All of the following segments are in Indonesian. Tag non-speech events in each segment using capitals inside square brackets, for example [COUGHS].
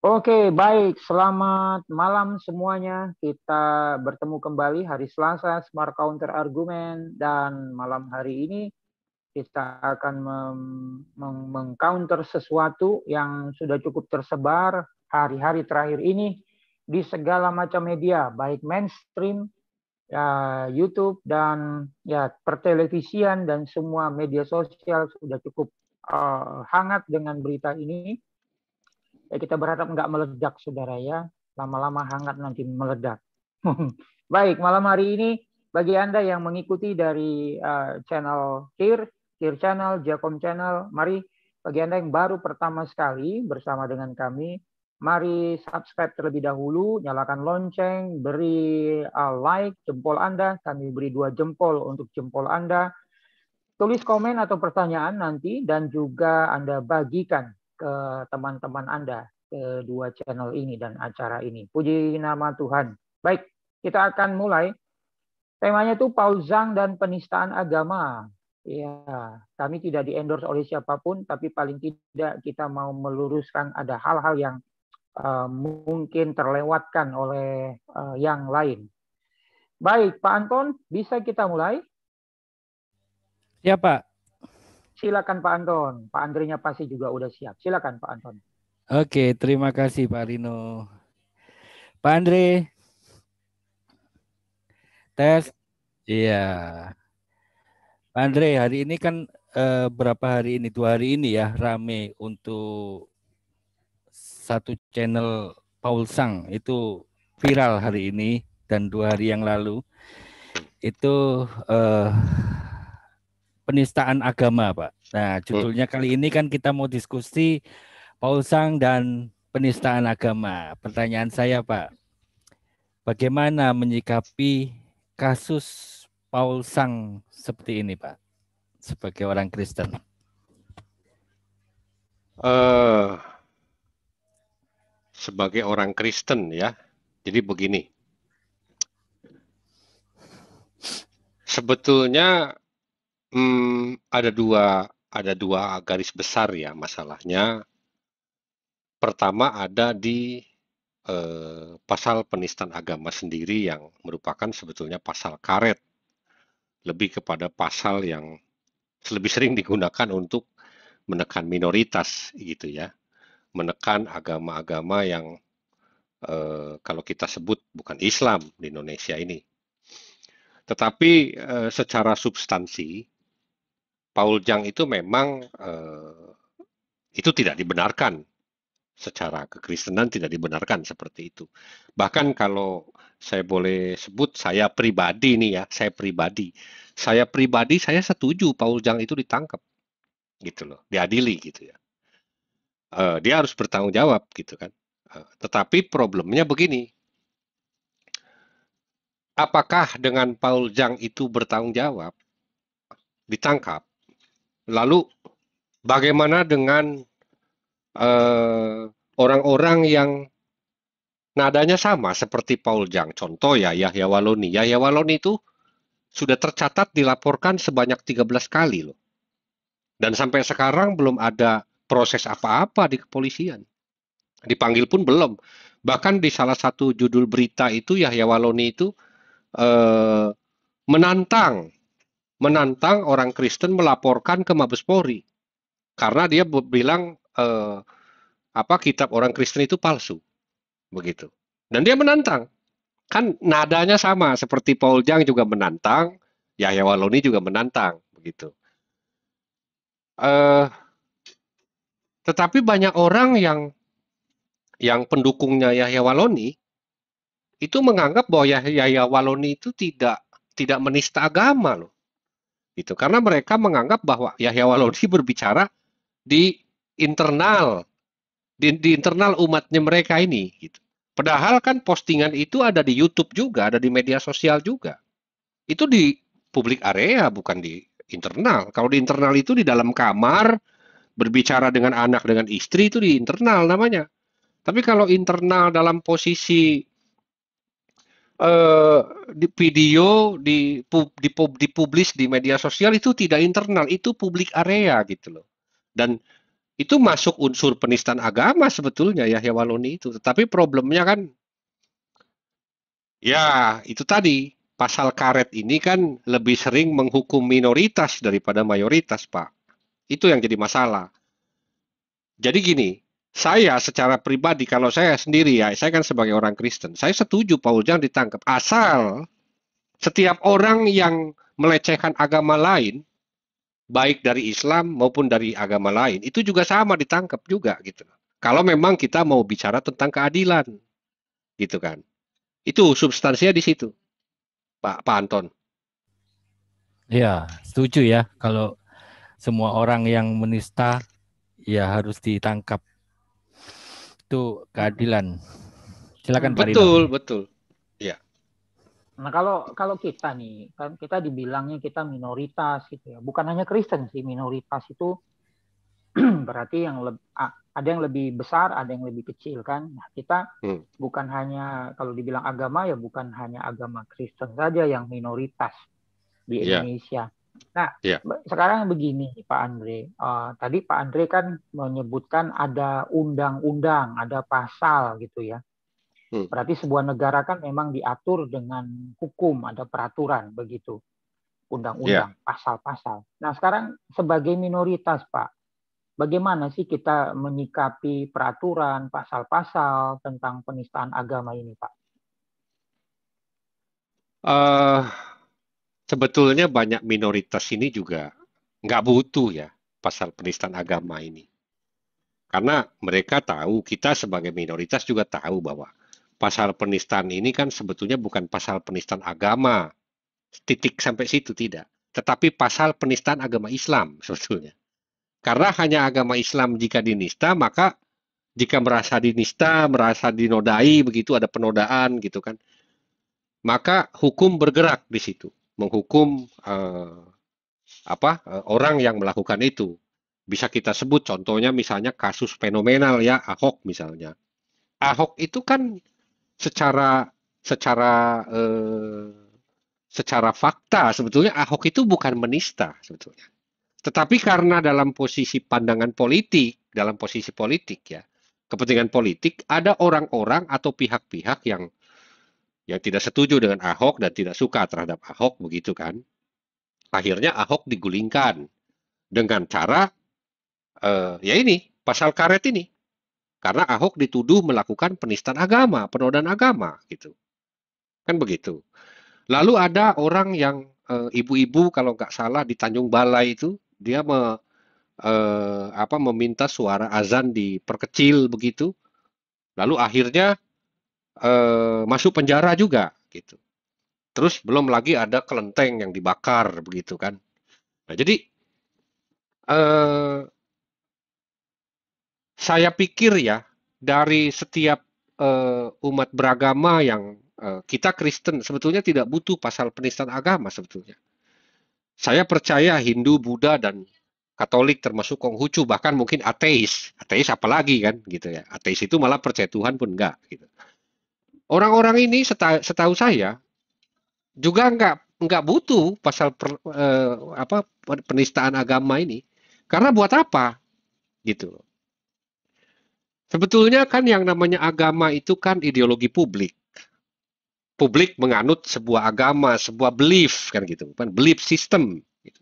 Oke, baik. Selamat malam semuanya. Kita bertemu kembali hari Selasa, Smart Counter Argument. Dan malam hari ini kita akan meng mengcounter sesuatu yang sudah cukup tersebar hari-hari terakhir ini di segala macam media, baik mainstream, ya, YouTube, dan ya pertelevisian, dan semua media sosial sudah cukup uh, hangat dengan berita ini ya kita berharap nggak meledak saudara ya lama-lama hangat nanti meledak [LAUGHS] baik malam hari ini bagi anda yang mengikuti dari uh, channel Kir Kir channel Jakom channel mari bagi anda yang baru pertama sekali bersama dengan kami mari subscribe terlebih dahulu nyalakan lonceng beri uh, like jempol anda kami beri dua jempol untuk jempol anda tulis komen atau pertanyaan nanti dan juga anda bagikan ke teman-teman Anda kedua channel ini dan acara ini. Puji nama Tuhan. Baik, kita akan mulai. Temanya itu pauzang dan penistaan agama. Ya, kami tidak diendorse oleh siapapun, tapi paling tidak kita mau meluruskan ada hal-hal yang uh, mungkin terlewatkan oleh uh, yang lain. Baik, Pak Anton, bisa kita mulai? Ya, Pak. Silakan Pak Anton. Pak Andrinya pasti juga udah siap. Silakan Pak Anton. Oke, terima kasih Pak Rino. Pak Andre. Tes. Iya. Pak Andre, hari ini kan eh, berapa hari ini? Dua hari ini ya rame untuk satu channel Paul Sang itu viral hari ini dan dua hari yang lalu itu eh, penistaan agama, Pak. Nah, hmm. judulnya kali ini kan kita mau diskusi Paul Sang dan penistaan agama. Pertanyaan saya, Pak, bagaimana menyikapi kasus Paul Sang seperti ini, Pak, sebagai orang Kristen? Uh, sebagai orang Kristen ya, jadi begini. Sebetulnya hmm, ada dua, ada dua garis besar ya masalahnya. Pertama ada di, eh, pasal penistaan agama sendiri yang merupakan sebetulnya pasal karet. Lebih kepada pasal yang lebih sering digunakan untuk menekan minoritas gitu ya. Menekan agama-agama yang, eh, kalau kita sebut bukan Islam di Indonesia ini. Tetapi, eh, secara substansi Paul Jang itu memang eh, itu tidak dibenarkan secara kekristenan tidak dibenarkan seperti itu. Bahkan ya. kalau saya boleh sebut saya pribadi nih ya, saya pribadi. Saya pribadi saya setuju Paul Jang itu ditangkap. Gitu loh, diadili gitu ya. Eh, dia harus bertanggung jawab gitu kan. Eh, tetapi problemnya begini. Apakah dengan Paul Jang itu bertanggung jawab ditangkap Lalu bagaimana dengan eh, orang-orang uh, yang nadanya sama seperti Paul Jang? Contoh ya Yahya Waloni. Yahya Waloni itu sudah tercatat dilaporkan sebanyak 13 kali loh. Dan sampai sekarang belum ada proses apa-apa di kepolisian. Dipanggil pun belum. Bahkan di salah satu judul berita itu Yahya Waloni itu eh, menantang menantang orang Kristen melaporkan ke Mabes Polri karena dia bilang eh, apa kitab orang Kristen itu palsu begitu dan dia menantang kan nadanya sama seperti Paul Jang juga menantang Yahya Waloni juga menantang begitu eh, tetapi banyak orang yang yang pendukungnya Yahya Waloni itu menganggap bahwa Yahya Waloni itu tidak tidak menista agama loh gitu karena mereka menganggap bahwa Yahya Walodi berbicara di internal di, di internal umatnya mereka ini gitu padahal kan postingan itu ada di YouTube juga ada di media sosial juga itu di publik area bukan di internal kalau di internal itu di dalam kamar berbicara dengan anak dengan istri itu di internal namanya tapi kalau internal dalam posisi eh, di video di dipub, di media sosial itu tidak internal, itu publik area gitu loh. Dan itu masuk unsur penistaan agama sebetulnya ya Waloni itu. Tetapi problemnya kan ya itu tadi pasal karet ini kan lebih sering menghukum minoritas daripada mayoritas, Pak. Itu yang jadi masalah. Jadi gini, saya secara pribadi kalau saya sendiri ya saya kan sebagai orang Kristen saya setuju Paul jangan ditangkap asal setiap orang yang melecehkan agama lain baik dari Islam maupun dari agama lain itu juga sama ditangkap juga gitu kalau memang kita mau bicara tentang keadilan gitu kan itu substansinya di situ Pak Pak Anton ya setuju ya kalau semua orang yang menista ya harus ditangkap itu keadilan. Silakan Pak Betul, Rino. betul. Ya. Nah, kalau kalau kita nih, kan kita dibilangnya kita minoritas gitu ya. Bukan hanya Kristen sih, minoritas itu [CLEARS THROAT] berarti yang le- ada yang lebih besar, ada yang lebih kecil kan. Nah, kita hmm. bukan hanya kalau dibilang agama ya bukan hanya agama Kristen saja yang minoritas di iya. Indonesia. Yeah. Nah, ya. sekarang begini Pak Andre. Uh, tadi Pak Andre kan menyebutkan ada undang-undang, ada pasal gitu ya. Hmm. Berarti sebuah negara kan memang diatur dengan hukum, ada peraturan begitu. Undang-undang, ya. pasal-pasal. Nah, sekarang sebagai minoritas Pak, bagaimana sih kita menyikapi peraturan, pasal-pasal tentang penistaan agama ini Pak? Uh, sebetulnya banyak minoritas ini juga nggak butuh ya pasal penistaan agama ini. Karena mereka tahu, kita sebagai minoritas juga tahu bahwa pasal penistaan ini kan sebetulnya bukan pasal penistaan agama. Titik sampai situ tidak. Tetapi pasal penistaan agama Islam [LAUGHS] sebetulnya. Karena hanya agama Islam jika dinista, maka jika merasa dinista, merasa dinodai, begitu ada penodaan gitu kan. Maka hukum bergerak di situ menghukum eh, apa eh, orang yang melakukan itu. Bisa kita sebut contohnya misalnya kasus fenomenal ya Ahok misalnya. Ahok itu kan secara secara eh, secara fakta sebetulnya Ahok itu bukan menista sebetulnya. Tetapi karena dalam posisi pandangan politik, dalam posisi politik ya, kepentingan politik, ada orang-orang atau pihak-pihak yang yang tidak setuju dengan Ahok dan tidak suka terhadap Ahok begitu kan. Akhirnya Ahok digulingkan dengan cara eh, ya ini pasal karet ini. Karena Ahok dituduh melakukan penistaan agama, penodaan agama gitu. Kan begitu. Lalu ada orang yang eh, ibu-ibu eh, kalau nggak salah di Tanjung Balai itu dia me, eh, apa meminta suara azan diperkecil begitu. Lalu akhirnya eh, masuk penjara juga gitu. Terus belum lagi ada kelenteng yang dibakar begitu kan. Nah, jadi eh, saya pikir ya dari setiap eh, umat beragama yang eh, kita Kristen sebetulnya tidak butuh pasal penistaan agama sebetulnya. Saya percaya Hindu, Buddha dan Katolik termasuk Konghucu bahkan mungkin ateis. Ateis apalagi kan gitu ya. Ateis itu malah percaya Tuhan pun enggak gitu. Orang-orang ini setahu saya juga nggak nggak butuh pasal per, eh, apa penistaan agama ini karena buat apa gitu sebetulnya kan yang namanya agama itu kan ideologi publik publik menganut sebuah agama sebuah belief kan gitu kan belief system gitu.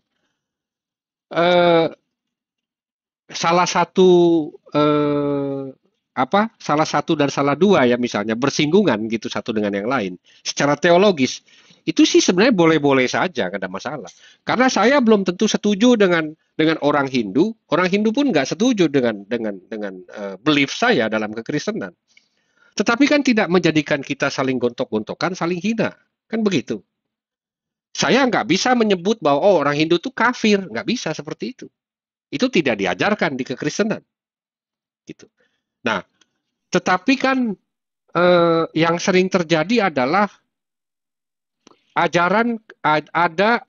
eh, salah satu eh, apa salah satu dan salah dua ya misalnya bersinggungan gitu satu dengan yang lain secara teologis itu sih sebenarnya boleh-boleh saja nggak ada masalah karena saya belum tentu setuju dengan dengan orang Hindu orang Hindu pun nggak setuju dengan dengan dengan uh, belief saya dalam kekristenan tetapi kan tidak menjadikan kita saling gontok-gontokan saling hina kan begitu saya nggak bisa menyebut bahwa oh orang Hindu itu kafir nggak bisa seperti itu itu tidak diajarkan di kekristenan gitu Nah, tetapi kan eh, yang sering terjadi adalah ajaran ada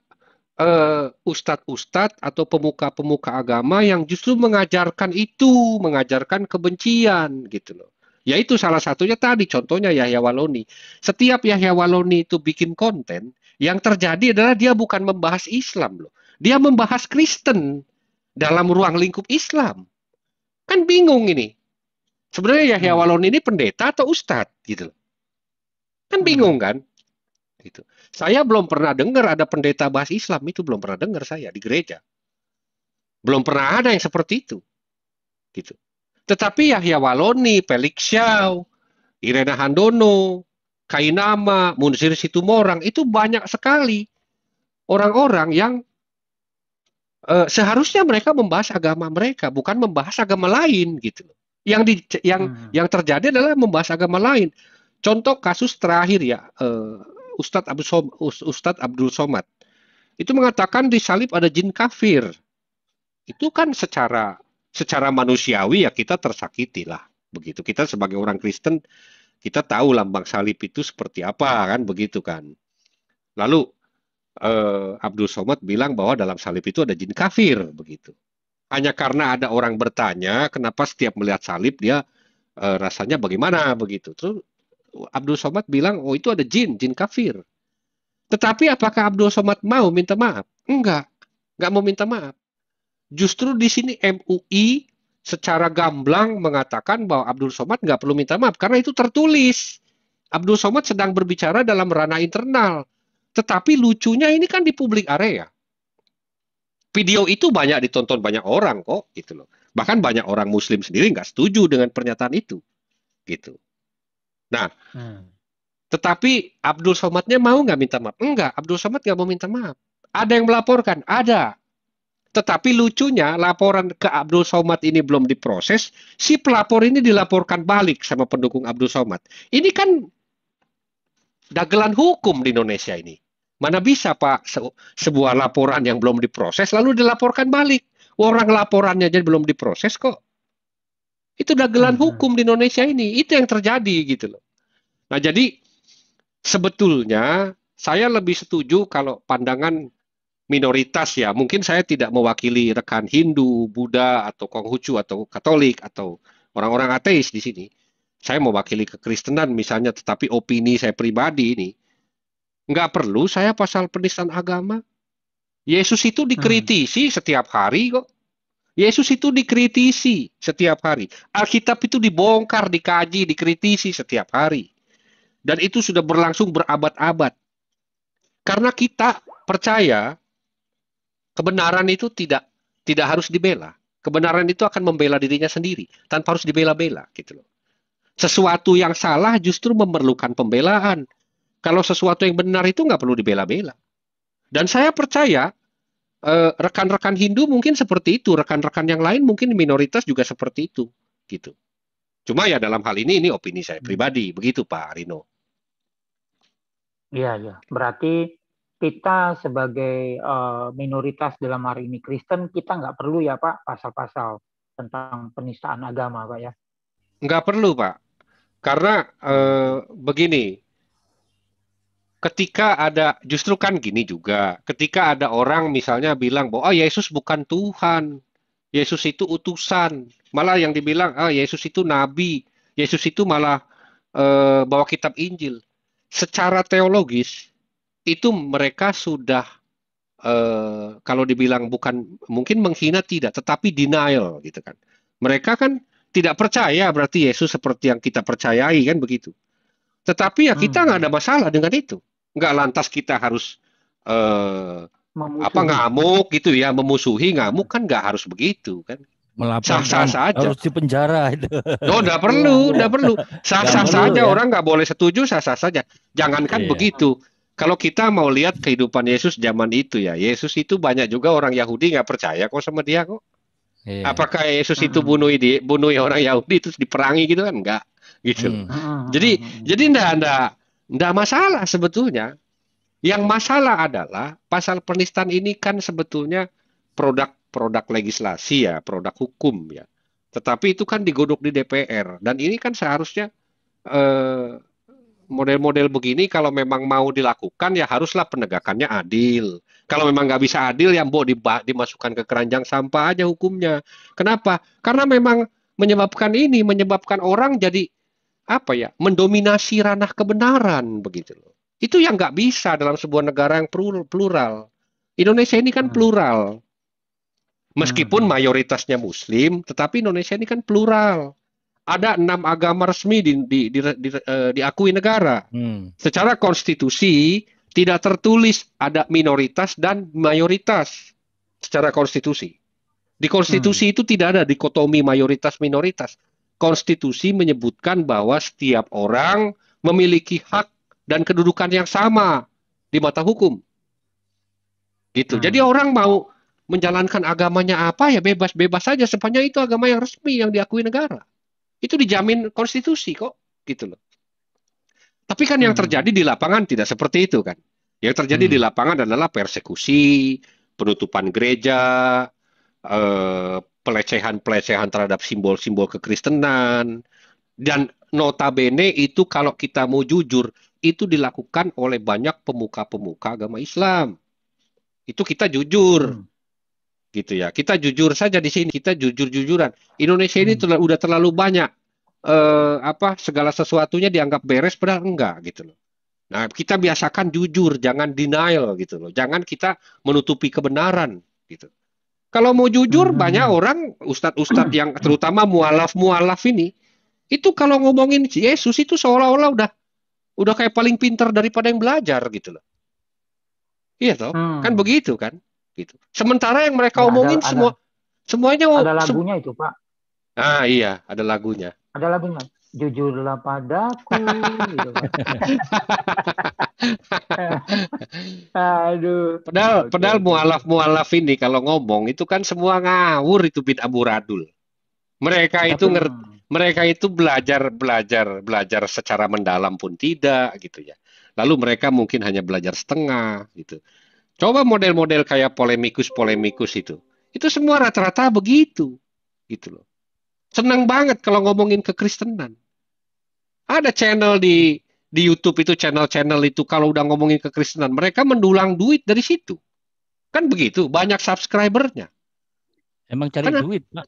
eh, ustadz-ustadz atau pemuka-pemuka agama yang justru mengajarkan itu, mengajarkan kebencian gitu loh. Yaitu salah satunya tadi contohnya Yahya Waloni. Setiap Yahya Waloni itu bikin konten, yang terjadi adalah dia bukan membahas Islam loh. Dia membahas Kristen dalam ruang lingkup Islam. Kan bingung ini. Sebenarnya Yahya hmm. Walon ini pendeta atau ustadz gitu Kan hmm. bingung kan? Gitu. Saya belum pernah dengar ada pendeta bahas Islam itu belum pernah dengar saya di gereja. Belum pernah ada yang seperti itu. Gitu. Tetapi Yahya Waloni, Felix Xiao, Irena Handono, Kainama, Munzir Situmorang itu banyak sekali orang-orang yang eh, seharusnya mereka membahas agama mereka bukan membahas agama lain gitu loh. Yang di yang hmm. yang terjadi adalah membahas agama lain. Contoh kasus terakhir ya uh, Ustadz Abdul Somad, Ustadz Abdul Somad itu mengatakan di salib ada jin kafir. Itu kan secara secara manusiawi ya kita tersakiti lah begitu. Kita sebagai orang Kristen kita tahu lambang salib itu seperti apa kan begitu kan. Lalu eh, Abdul Somad bilang bahwa dalam salib itu ada jin kafir begitu hanya karena ada orang bertanya kenapa setiap melihat salib dia e, rasanya bagaimana begitu. Terus Abdul Somad bilang, oh itu ada jin, jin kafir. Tetapi apakah Abdul Somad mau minta maaf? Enggak, enggak mau minta maaf. Justru di sini MUI secara gamblang mengatakan bahwa Abdul Somad nggak perlu minta maaf karena itu tertulis. Abdul Somad sedang berbicara dalam ranah internal. Tetapi lucunya ini kan di publik area video itu banyak ditonton banyak orang kok gitu loh. Bahkan banyak orang Muslim sendiri nggak setuju dengan pernyataan itu gitu. Nah, hmm. tetapi Abdul Somadnya mau nggak minta maaf? Enggak, Abdul Somad nggak mau minta maaf. Ada yang melaporkan, ada. Tetapi lucunya laporan ke Abdul Somad ini belum diproses, si pelapor ini dilaporkan balik sama pendukung Abdul Somad. Ini kan dagelan hukum di Indonesia ini. Mana bisa Pak se sebuah laporan yang belum diproses lalu dilaporkan balik. Orang laporannya aja belum diproses kok. Itu dagelan hmm. hukum di Indonesia ini. Itu yang terjadi gitu loh. Nah, jadi sebetulnya saya lebih setuju kalau pandangan minoritas ya. Mungkin saya tidak mewakili rekan Hindu, Buddha atau Konghucu atau Katolik atau orang-orang ateis di sini. Saya mewakili kekristenan misalnya, tetapi opini saya pribadi ini Nggak perlu saya pasal penistaan agama. Yesus itu dikritisi hmm. setiap hari kok. Yesus itu dikritisi setiap hari. Alkitab itu dibongkar, dikaji, dikritisi setiap hari. Dan itu sudah berlangsung berabad-abad. Karena kita percaya kebenaran itu tidak tidak harus dibela. Kebenaran itu akan membela dirinya sendiri tanpa harus dibela-bela gitu loh. Sesuatu yang salah justru memerlukan pembelaan kalau sesuatu yang benar itu nggak perlu dibela-bela. Dan saya percaya eh, rekan-rekan eh, Hindu mungkin seperti itu, rekan-rekan yang lain mungkin minoritas juga seperti itu, gitu. Cuma ya dalam hal ini ini opini saya pribadi, begitu Pak Rino. Iya, ya. Berarti kita sebagai uh, minoritas dalam hari ini Kristen, kita nggak perlu ya Pak pasal-pasal tentang penistaan agama Pak ya? Nggak perlu Pak, karena uh, begini, ketika ada justru kan gini juga ketika ada orang misalnya bilang bahwa oh Yesus bukan Tuhan Yesus itu utusan malah yang dibilang ah oh, Yesus itu nabi Yesus itu malah eh, bawa kitab Injil secara teologis itu mereka sudah eh, kalau dibilang bukan mungkin menghina tidak tetapi denial gitu kan mereka kan tidak percaya berarti Yesus seperti yang kita percayai kan begitu tetapi ya kita hmm. nggak hmm. ada masalah dengan itu nggak lantas kita harus eh, apa ngamuk gitu ya memusuhi ngamuk kan nggak harus begitu kan sah, sah, saja harus harus dipenjara itu. oh enggak perlu, enggak perlu. Sah sah saja ya. orang nggak boleh setuju sah sah saja. Jangankan iya. begitu. Kalau kita mau lihat kehidupan Yesus zaman itu ya, Yesus itu banyak juga orang Yahudi nggak percaya kok sama dia kok. Iya. Apakah Yesus itu bunuh di bunuh orang Yahudi terus diperangi gitu kan enggak gitu. Hmm. Jadi jadi ndak ndak Nggak masalah sebetulnya. Yang masalah adalah pasal penistaan ini kan sebetulnya produk-produk legislasi ya, produk hukum ya. Tetapi itu kan digodok di DPR dan ini kan seharusnya model eh, model-model begini kalau memang mau dilakukan ya haruslah penegakannya adil. Kalau memang nggak bisa adil ya mbok dimasukkan ke keranjang sampah aja hukumnya. Kenapa? Karena memang menyebabkan ini menyebabkan orang jadi apa ya mendominasi ranah kebenaran begitu loh. Itu yang nggak bisa dalam sebuah negara yang plural. Indonesia ini kan hmm. plural. Meskipun hmm. mayoritasnya Muslim, tetapi Indonesia ini kan plural. Ada enam agama resmi di, di, di, di, uh, diakui negara. Hmm. Secara konstitusi tidak tertulis ada minoritas dan mayoritas secara konstitusi. Di konstitusi hmm. itu tidak ada dikotomi mayoritas minoritas konstitusi menyebutkan bahwa setiap orang memiliki hak dan kedudukan yang sama di mata hukum. Gitu. Hmm. Jadi orang mau menjalankan agamanya apa ya bebas-bebas saja sepanjang itu agama yang resmi yang diakui negara. Itu dijamin konstitusi kok, gitu loh. Tapi kan hmm. yang terjadi di lapangan tidak seperti itu kan. Yang terjadi hmm. di lapangan adalah persekusi, penutupan gereja, eh, pelecehan-pelecehan terhadap simbol-simbol kekristenan dan notabene itu kalau kita mau jujur itu dilakukan oleh banyak pemuka-pemuka agama Islam. Itu kita jujur. Hmm. Gitu ya. Kita jujur saja di sini, kita jujur-jujuran. Indonesia ini hmm. udah terlalu banyak eh, apa segala sesuatunya dianggap beres padahal enggak gitu loh. Nah, kita biasakan jujur, jangan denial gitu loh. Jangan kita menutupi kebenaran gitu. Kalau mau jujur, hmm. banyak orang ustadz-ustadz [CLEARS THROAT] yang terutama mualaf-mualaf ini, itu kalau ngomongin Yesus itu seolah-olah udah udah kayak paling pintar daripada yang belajar gitu loh. Iya toh, hmm. kan begitu kan? Gitu. Sementara yang mereka ya, omongin ada, semua ada, semuanya ada lagunya itu pak. Ah iya, ada lagunya. Ada lagunya. Jujurlah padaku. Gitu, [LAUGHS] [LAUGHS] Aduh. Padahal, okay. padahal mualaf mualaf ini kalau ngomong itu kan semua ngawur itu abu radul Mereka Tapi, itu ngerti, mereka itu belajar belajar belajar secara mendalam pun tidak gitu ya. Lalu mereka mungkin hanya belajar setengah gitu. Coba model-model kayak polemikus-polemikus itu. Itu semua rata-rata begitu. Gitu loh. Senang banget kalau ngomongin kekristenan. Ada channel di di YouTube itu channel-channel itu kalau udah ngomongin kekristenan, mereka mendulang duit dari situ. Kan begitu, banyak subscribernya. Emang cari Karena, duit, Pak.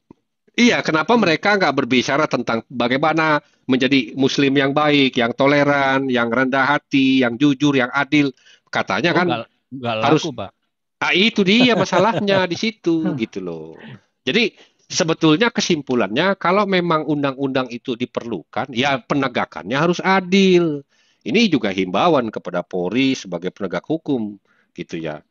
Iya, kenapa mereka nggak berbicara tentang bagaimana menjadi muslim yang baik, yang toleran, yang rendah hati, yang jujur, yang adil. Katanya oh, kan gak, gak laku, harus Pak. Ah, itu dia masalahnya [LAUGHS] di situ gitu loh. Jadi sebetulnya kesimpulannya kalau memang undang-undang itu diperlukan, ya penegakannya harus adil. Ini juga himbauan kepada Polri sebagai penegak hukum, gitu ya.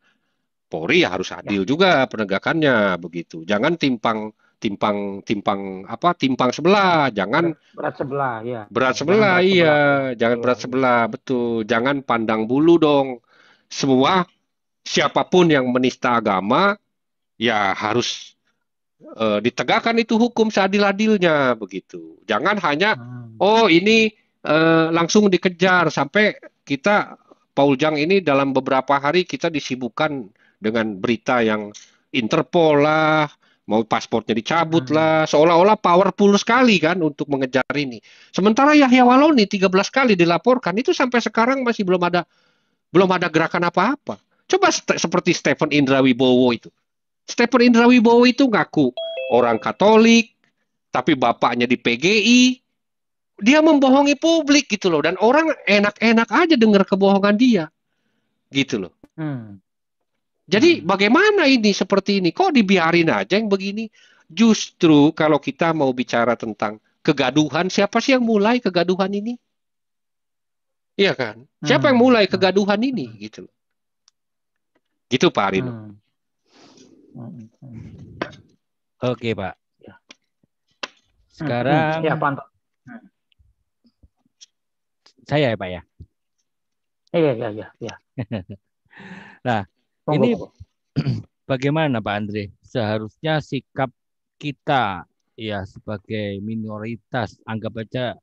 Polri ya harus adil ya. juga penegakannya begitu. Jangan timpang timpang timpang apa timpang sebelah, jangan berat sebelah ya. Berat iya. sebelah jangan iya, berat jangan berat sebelah betul. Jangan pandang bulu dong. Semua siapapun yang menista agama ya harus eh, ditegakkan itu hukum seadil-adilnya begitu. Jangan hanya hmm. oh ini eh, langsung dikejar sampai kita Paul Jang ini dalam beberapa hari kita disibukkan dengan berita yang Interpol lah, mau paspornya dicabut hmm. lah, seolah-olah powerful sekali kan untuk mengejar ini. Sementara Yahya Waloni 13 kali dilaporkan itu sampai sekarang masih belum ada belum ada gerakan apa-apa. Coba seperti Stephen Indra itu. Stephen Indra Wibowo itu ngaku orang Katolik, tapi bapaknya di PGI. Dia membohongi publik gitu loh, dan orang enak-enak aja dengar kebohongan dia, gitu loh. Hmm. Jadi hmm. bagaimana ini seperti ini? Kok dibiarin aja yang begini? Justru kalau kita mau bicara tentang kegaduhan, siapa sih yang mulai kegaduhan ini? Iya kan? Siapa hmm. yang mulai hmm. kegaduhan ini? Gitu loh. Gitu Pak Arino. Hmm. Mm-hmm. Oke Pak. Ya. Sekarang. Mm-hmm. Ya Pak. Mm. Saya ya Pak ya. Iya iya iya. Ya. [LAUGHS] nah Tunggu. ini [CLEARS THROAT] bagaimana Pak Andre? Seharusnya sikap kita ya sebagai minoritas anggap aja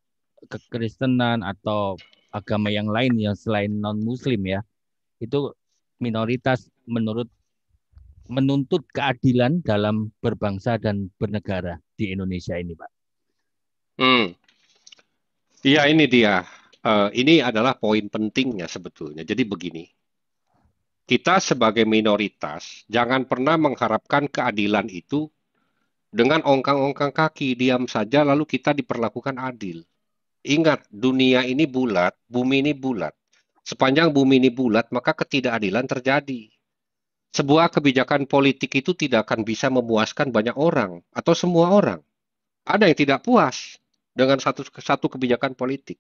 kekristenan atau agama yang lain yang selain non muslim ya itu minoritas menurut menuntut keadilan dalam berbangsa dan bernegara di Indonesia ini, Pak? Hmm. Iya, ini dia. Uh, ini adalah poin pentingnya sebetulnya. Jadi begini, kita sebagai minoritas jangan pernah mengharapkan keadilan itu dengan ongkang-ongkang kaki, diam saja lalu kita diperlakukan adil. Ingat, dunia ini bulat, bumi ini bulat. Sepanjang bumi ini bulat, maka ketidakadilan terjadi sebuah kebijakan politik itu tidak akan bisa memuaskan banyak orang atau semua orang. Ada yang tidak puas dengan satu satu kebijakan politik.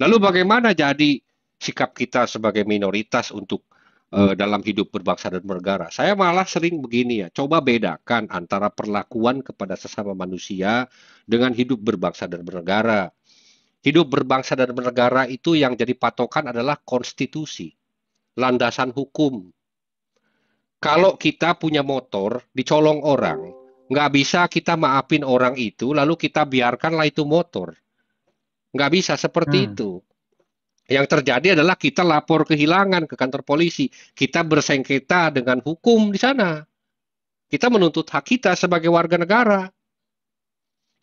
Lalu bagaimana jadi sikap kita sebagai minoritas untuk uh, dalam hidup berbangsa dan bernegara? Saya malah sering begini ya, coba bedakan antara perlakuan kepada sesama manusia dengan hidup berbangsa dan bernegara. Hidup berbangsa dan bernegara itu yang jadi patokan adalah konstitusi, landasan hukum, kalau kita punya motor dicolong orang, nggak bisa kita maafin orang itu, lalu kita biarkanlah itu motor. Nggak bisa seperti hmm. itu. Yang terjadi adalah kita lapor kehilangan ke kantor polisi, kita bersengketa dengan hukum di sana. Kita menuntut hak kita sebagai warga negara.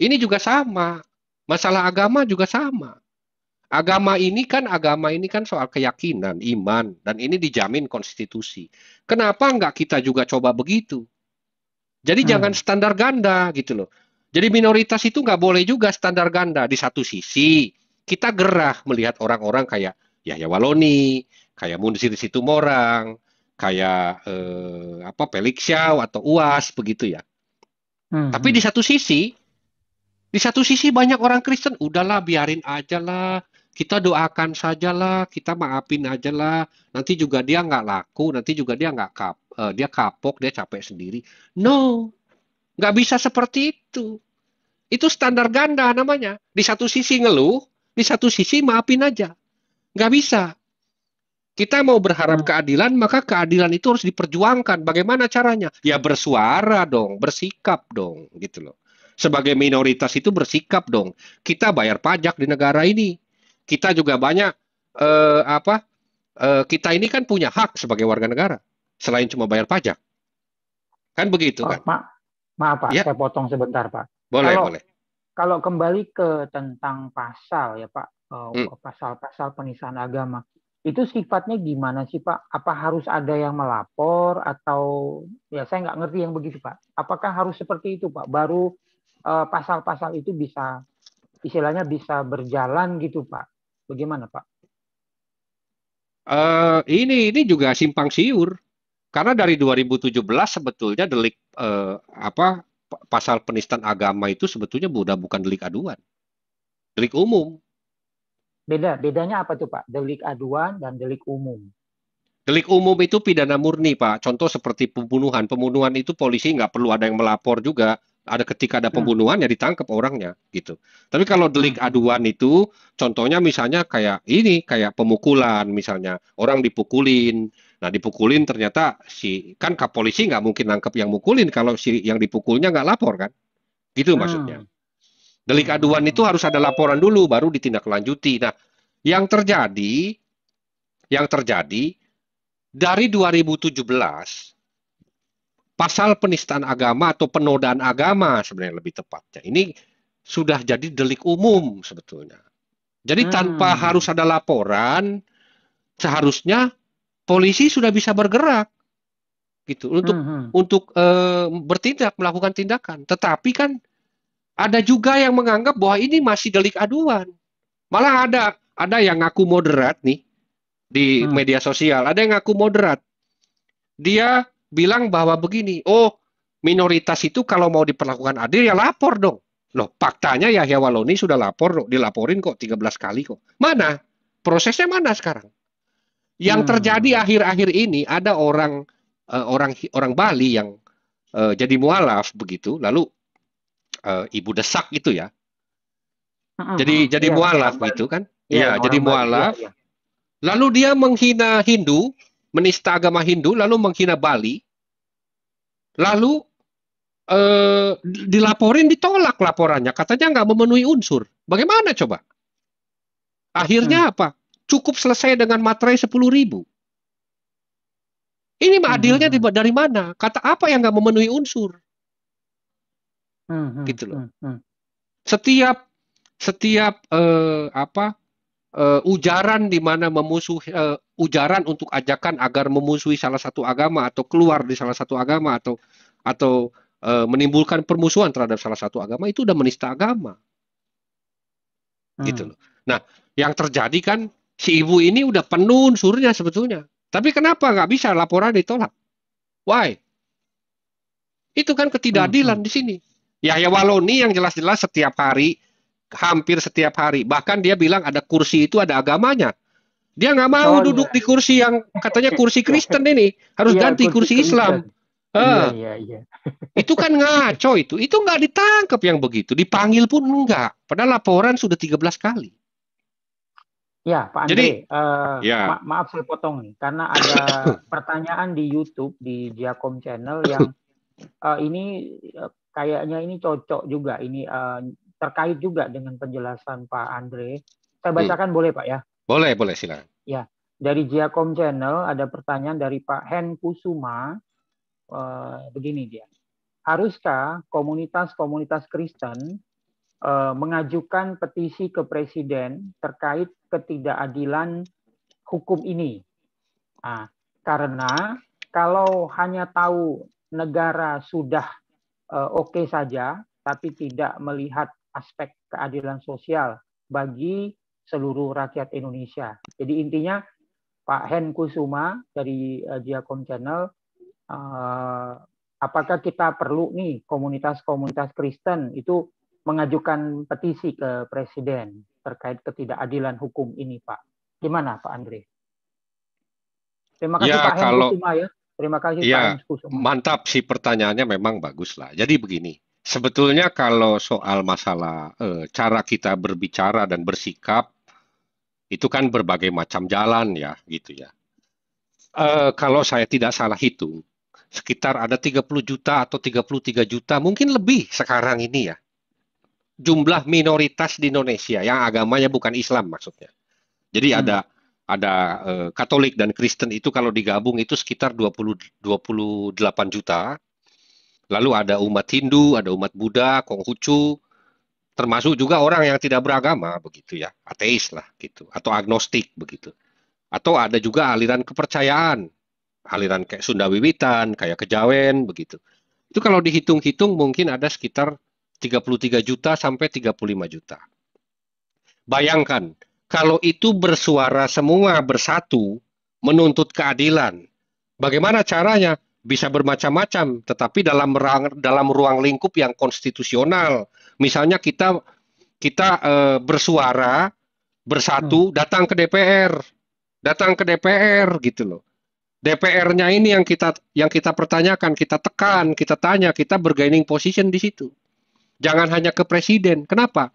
Ini juga sama, masalah agama juga sama. Agama ini kan agama ini kan soal keyakinan, iman, dan ini dijamin konstitusi. Kenapa enggak kita juga coba begitu? Jadi hmm. jangan standar ganda gitu loh. Jadi minoritas itu enggak boleh juga standar ganda. Di satu sisi kita gerah melihat orang-orang kayak Yahya Waloni, kayak Munzir Situmorang, kayak eh, apa Felix Xiao atau Uas begitu ya. Hmm. Tapi di satu sisi di satu sisi banyak orang Kristen udahlah biarin aja lah kita doakan sajalah, kita maafin aja lah. Nanti juga dia nggak laku, nanti juga dia nggak kap, uh, dia kapok, dia capek sendiri. No, nggak bisa seperti itu. Itu standar ganda namanya. Di satu sisi ngeluh, di satu sisi maafin aja. Nggak bisa. Kita mau berharap hmm. keadilan, maka keadilan itu harus diperjuangkan. Bagaimana caranya? Ya bersuara dong, bersikap dong, gitu loh. Sebagai minoritas itu bersikap dong. Kita bayar pajak di negara ini kita juga banyak eh, apa eh, kita ini kan punya hak sebagai warga negara selain cuma bayar pajak kan begitu oh, kan ma maaf pak ya. saya potong sebentar pak boleh kalau, boleh kalau kembali ke tentang pasal ya pak eh, hmm. pasal-pasal hmm. penistaan agama itu sifatnya gimana sih Pak? Apa harus ada yang melapor atau ya saya nggak ngerti yang begitu Pak. Apakah harus seperti itu Pak? Baru eh, pasal-pasal uh, pasal -pasal itu bisa istilahnya bisa berjalan gitu Pak. Bagaimana Pak? Uh, ini ini juga simpang siur karena dari 2017 sebetulnya delik uh, apa pasal penistaan agama itu sebetulnya sudah bukan delik aduan, delik umum. Beda bedanya apa tuh Pak? Delik aduan dan delik umum. Delik umum itu pidana murni, Pak. Contoh seperti pembunuhan. Pembunuhan itu polisi nggak perlu ada yang melapor juga ada ketika ada hmm. pembunuhan ya ditangkap orangnya gitu. Tapi kalau hmm. delik aduan itu contohnya misalnya kayak ini kayak pemukulan misalnya orang dipukulin. Nah dipukulin ternyata si kan polisi nggak mungkin nangkep yang mukulin kalau si yang dipukulnya nggak lapor kan? Gitu hmm. maksudnya. Delik aduan itu harus ada laporan dulu baru ditindaklanjuti. Nah yang terjadi yang terjadi dari 2017 pasal penistaan agama atau penodaan agama sebenarnya lebih tepatnya. Ini sudah jadi delik umum sebetulnya. Jadi hmm. tanpa harus ada laporan, seharusnya polisi sudah bisa bergerak gitu untuk hmm. hmm. untuk e, bertindak melakukan tindakan. Tetapi kan ada juga yang menganggap bahwa ini masih delik aduan. Malah ada ada yang ngaku moderat nih di hmm. media sosial, ada yang ngaku moderat. Dia bilang bahwa begini, oh minoritas itu kalau mau diperlakukan adil ya lapor dong. Loh, faktanya Yahya Waloni sudah lapor, dilaporin kok 13 kali kok. Mana? Prosesnya mana sekarang? Yang hmm. terjadi akhir-akhir ini ada orang uh, orang orang Bali yang uh, jadi mualaf begitu, lalu uh, ibu desak gitu ya. Uh-huh. Jadi hmm. jadi ya, mualaf gitu kan? Iya, ya, jadi mualaf. Ya, ya. Lalu dia menghina Hindu, menista agama Hindu, lalu menghina Bali, lalu eh, dilaporin ditolak laporannya, katanya nggak memenuhi unsur. Bagaimana coba? Akhirnya hmm. apa? Cukup selesai dengan materai sepuluh ribu. Ini mah adilnya hmm. dari mana? Kata apa yang nggak memenuhi unsur? Hmm. hmm gitu loh. Hmm, hmm. Setiap setiap eh, apa uh, ujaran di mana memusuhi uh, ujaran untuk ajakan agar memusuhi salah satu agama atau keluar di salah satu agama atau atau uh, menimbulkan permusuhan terhadap salah satu agama itu udah menista agama. Hmm. Gitu loh. Nah, yang terjadi kan si ibu ini udah penuh unsurnya sebetulnya. Tapi kenapa nggak bisa laporan ditolak? Why? Itu kan ketidakadilan hmm. hmm. di sini. Yahya Waloni yang jelas-jelas setiap hari hampir setiap hari. Bahkan dia bilang ada kursi itu ada agamanya. Dia nggak mau oh, duduk iya. di kursi yang katanya kursi Kristen ini harus iya, ganti kursi, kursi Islam. Uh, iya, iya, iya. [LAUGHS] itu kan ngaco itu. Itu nggak ditangkap yang begitu. Dipanggil pun enggak. Padahal laporan sudah 13 kali. Ya, Pak Andre. Jadi, uh, eh, ya. Ma maaf saya potong nih, karena ada [COUGHS] pertanyaan di YouTube di Jakom Channel yang uh, ini uh, kayaknya ini cocok juga. Ini uh, terkait juga dengan penjelasan Pak Andre. Saya hmm. bacakan hmm. boleh Pak ya? Boleh, boleh silakan. Ya, dari Giacom Channel ada pertanyaan dari Pak Hen Kusuma. E, begini dia. Haruskah komunitas-komunitas Kristen e, mengajukan petisi ke Presiden terkait ketidakadilan hukum ini? Nah, karena kalau hanya tahu negara sudah e, oke okay saja, tapi tidak melihat aspek keadilan sosial bagi seluruh rakyat Indonesia. Jadi intinya Pak Hen Kusuma dari eh, Diakon Channel, eh, apakah kita perlu nih komunitas-komunitas Kristen itu mengajukan petisi ke Presiden terkait ketidakadilan hukum ini, Pak? Gimana, Pak Andre? Terima kasih ya, Pak Hen kalau... Kusuma ya. Terima kasih ya, Pak Kusuma. Mantap sih pertanyaannya memang bagus lah. Jadi begini, Sebetulnya kalau soal masalah, e, cara kita berbicara dan bersikap, itu kan berbagai macam jalan ya, gitu ya. e, kalau saya tidak salah hitung, sekitar ada 30 juta atau 33 juta mungkin lebih sekarang ini ya, jumlah minoritas di Indonesia yang agamanya bukan Islam maksudnya. Jadi hmm. ada ada, e, Katolik dan Kristen itu kalau digabung itu sekitar 20 28 juta. Lalu ada umat Hindu, ada umat Buddha, Konghucu, termasuk juga orang yang tidak beragama begitu ya, ateis lah gitu, atau agnostik begitu. Atau ada juga aliran kepercayaan, aliran kayak Sunda Wiwitan, kayak Kejawen begitu. Itu kalau dihitung-hitung mungkin ada sekitar 33 juta sampai 35 juta. Bayangkan, kalau itu bersuara semua bersatu menuntut keadilan, bagaimana caranya? bisa bermacam-macam, tetapi dalam ruang, dalam ruang lingkup yang konstitusional. Misalnya kita kita e, bersuara bersatu, hmm. datang ke DPR, datang ke DPR gitu loh. DPR-nya ini yang kita yang kita pertanyakan, kita tekan, kita tanya, kita bergaining position di situ. Jangan hanya ke presiden. Kenapa?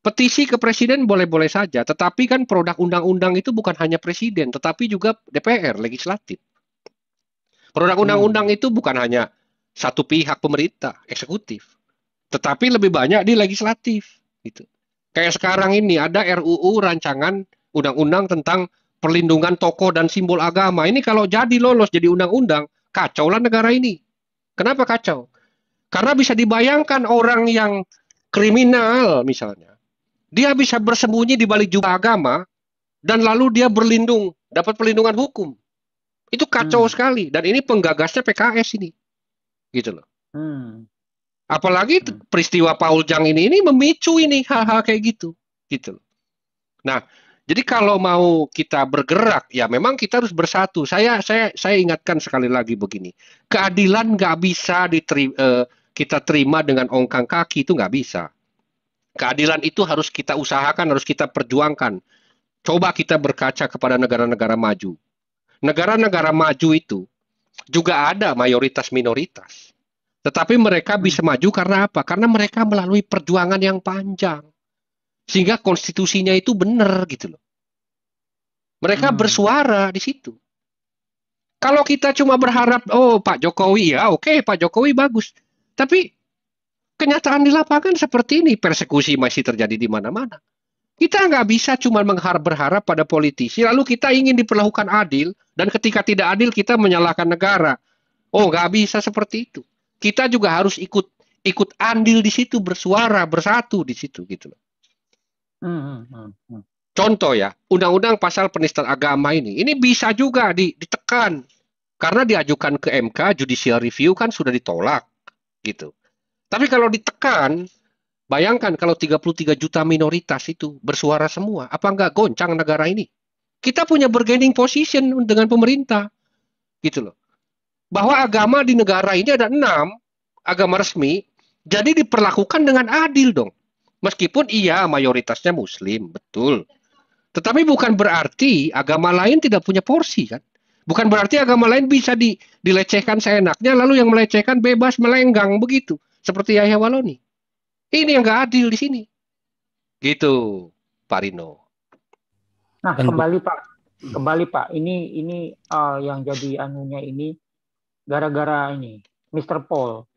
Petisi ke presiden boleh-boleh saja, tetapi kan produk undang-undang itu bukan hanya presiden, tetapi juga DPR, legislatif. Produk hmm. undang-undang itu bukan hanya satu pihak pemerintah, eksekutif, tetapi lebih banyak di legislatif gitu. Kayak sekarang ini ada RUU rancangan undang-undang tentang perlindungan tokoh dan simbol agama. Ini kalau jadi lolos jadi undang-undang, kacau lah negara ini. Kenapa kacau? Karena bisa dibayangkan orang yang kriminal misalnya, dia bisa bersembunyi di balik jubah agama dan lalu dia berlindung, dapat perlindungan hukum. Itu kacau hmm. sekali dan ini penggagasnya PKS ini. Gitu loh. Hmm. Apalagi hmm. peristiwa Paul Jang ini ini memicu ini hal-hal kayak gitu. Gitu loh. Nah, jadi kalau mau kita bergerak ya memang kita harus bersatu. Saya saya saya ingatkan sekali lagi begini. Keadilan nggak bisa diteri, uh, kita terima dengan ongkang kaki itu nggak bisa. Keadilan itu harus kita usahakan, harus kita perjuangkan. Coba kita berkaca kepada negara-negara maju negara-negara maju itu juga ada mayoritas minoritas. Tetapi mereka hmm. bisa maju karena apa? Karena mereka melalui perjuangan yang panjang. Sehingga konstitusinya itu benar gitu loh. Mereka hmm. bersuara di situ. Kalau kita cuma berharap, oh Pak Jokowi ya oke okay, Pak Jokowi bagus. Tapi kenyataan di lapangan seperti ini, persekusi masih terjadi di mana-mana. Kita nggak bisa cuma mengharap berharap pada politisi, lalu kita ingin diperlakukan adil, dan ketika tidak adil kita menyalahkan negara. Oh, nggak bisa seperti itu. Kita juga harus ikut ikut andil di situ, bersuara, bersatu di situ gitu loh. Hmm, hmm, hmm, Contoh ya, undang-undang pasal penistaan agama ini, ini bisa juga ditekan karena diajukan ke MK, judicial review kan sudah ditolak gitu. Tapi kalau ditekan, bayangkan kalau 33 juta minoritas itu bersuara semua, apa nggak goncang negara ini? Kita punya bargaining position dengan pemerintah. Gitu loh. Bahwa agama di negara ini ada enam agama resmi, jadi diperlakukan dengan adil dong. Meskipun iya mayoritasnya muslim, betul. Tetapi bukan berarti agama lain tidak punya porsi kan. Bukan berarti agama lain bisa di, dilecehkan seenaknya lalu yang melecehkan bebas melenggang begitu. Seperti Yahya Waloni. Ini yang gak adil di sini. Gitu, Pak Rino. Nah kembali Pak, kembali Pak, ini ini uh, yang jadi anunya ini gara-gara ini Mr. Paul.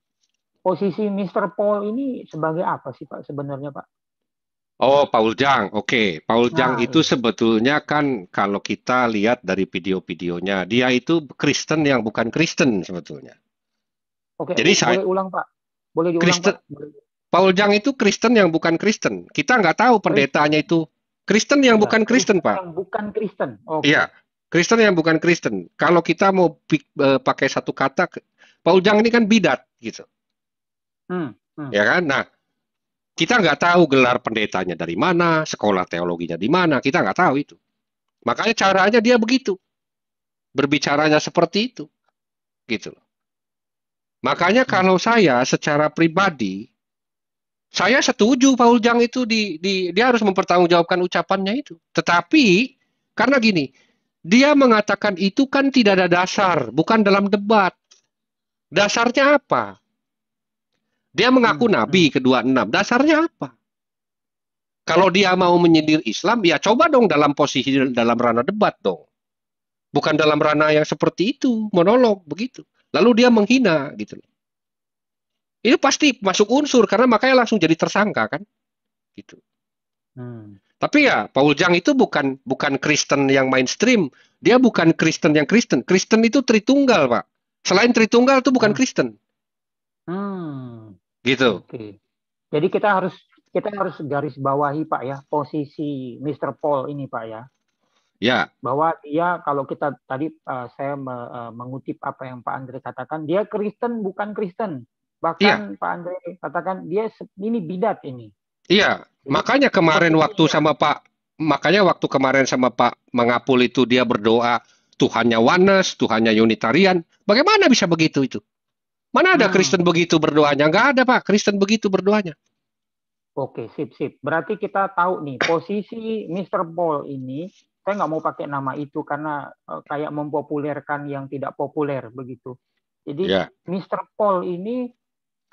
Posisi Mr. Paul ini sebagai apa sih Pak sebenarnya Pak? Oh, Paul Jang. Oke, okay. Paul nah, Jang itu iya. sebetulnya kan kalau kita lihat dari video-videonya, dia itu Kristen yang bukan Kristen sebetulnya. Oke. Okay, Jadi boleh ulang, Pak. Boleh diulang, Kristen, Pak. Boleh. Paul Jang itu Kristen yang bukan Kristen. Kita nggak tahu pendetanya itu Kristen yang nah, bukan Kristen, Pak. Yang bukan Kristen. Okay. Iya. Kristen yang bukan Kristen. Kalau kita mau e, pakai satu kata, Pak Ujang ini kan bidat gitu. Hmm, hmm. Ya kan? Nah, kita nggak tahu gelar pendetanya dari mana, sekolah teologinya di mana, kita nggak tahu itu. Makanya caranya dia begitu. Berbicaranya seperti itu. Gitu Makanya hmm. kalau saya secara pribadi saya setuju Paul Jang itu di, di dia harus mempertanggungjawabkan ucapannya itu. Tetapi karena gini, dia mengatakan itu kan tidak ada dasar, bukan dalam debat. Dasarnya apa? Dia mengaku hmm. nabi hmm. kedua enam. Dasarnya apa? Kalau dia mau menyindir Islam, ya coba dong dalam posisi dalam ranah debat dong. Bukan dalam ranah yang seperti itu, monolog begitu. Lalu dia menghina gitu loh. Itu pasti masuk unsur karena makanya langsung jadi tersangka kan, gitu. Hmm. Tapi ya Paul Jang itu bukan bukan Kristen yang mainstream, dia bukan Kristen yang Kristen. Kristen itu Tritunggal pak. Selain Tritunggal itu bukan hmm. Kristen. Hmm. Gitu. Okay. Jadi kita harus kita harus garis bawahi Pak ya posisi Mr. Paul ini Pak ya. Ya. Bahwa dia kalau kita tadi uh, saya me, uh, mengutip apa yang Pak Andre katakan, dia Kristen bukan Kristen. Iya. Bahkan iya. Pak Andre katakan dia ini bidat ini. Iya, makanya kemarin waktu sama Pak makanya waktu kemarin sama Pak Mangapul itu dia berdoa Tuhannya Wanes, Tuhannya Unitarian. Bagaimana bisa begitu itu? Mana ada hmm. Kristen begitu berdoanya? Enggak ada Pak, Kristen begitu berdoanya. Oke, sip sip. Berarti kita tahu nih posisi Mr. Paul ini. Saya nggak mau pakai nama itu karena eh, kayak mempopulerkan yang tidak populer begitu. Jadi yeah. Mr. Paul ini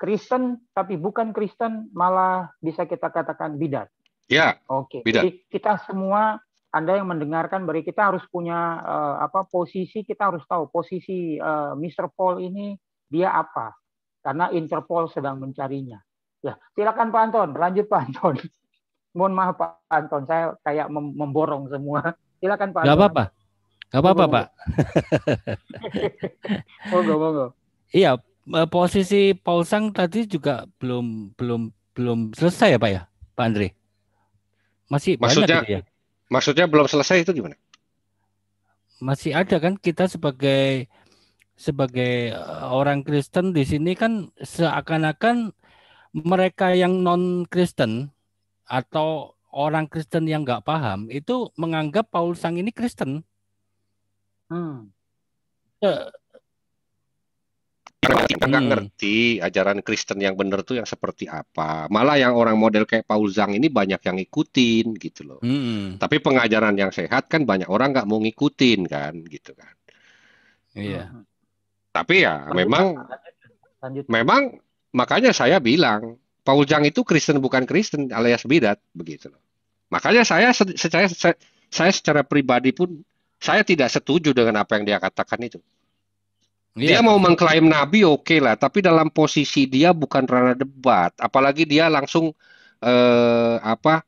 Kristen tapi bukan Kristen malah bisa kita katakan bidat. Ya. Oke. Okay. Jadi kita semua anda yang mendengarkan beri kita harus punya uh, apa posisi kita harus tahu posisi uh, eh, Mr. Paul ini dia apa karena Interpol sedang mencarinya. Ya, silakan Pak Anton, lanjut Pak Anton. [LAUGHS] Mohon maaf Pak Anton, saya kayak mem memborong semua. Silakan Pak. Gak apa-apa. Gak apa-apa, Pak. [LAUGHS] monggo, monggo. Iya, Eh, posisi Paul Sang tadi juga belum belum belum selesai ya Pak ya, Pak Andre? Masih maksudnya, banyak gitu ya? Maksudnya belum selesai itu gimana? Masih ada kan kita sebagai sebagai eh, orang Kristen di sini kan seakan-akan mereka yang non Kristen atau orang Kristen yang nggak paham itu menganggap Paul Sang ini Kristen. Hmm. Eh, kita nggak hmm. ngerti ajaran Kristen yang benar tuh yang seperti apa. Malah yang orang model kayak Paul Zhang ini banyak yang ikutin gitu loh. Hmm. Tapi pengajaran yang sehat kan banyak orang nggak mau ngikutin kan gitu kan. Iya. Tapi ya Lanjut. memang Lanjut. memang makanya saya bilang Paul Zhang itu Kristen bukan Kristen alias bidat begitu loh. Makanya saya secara saya secara pribadi pun saya tidak setuju dengan apa yang dia katakan itu Iya. Dia yeah. mau mengklaim nabi oke okay lah, tapi dalam posisi dia bukan ranah debat, apalagi dia langsung eh, apa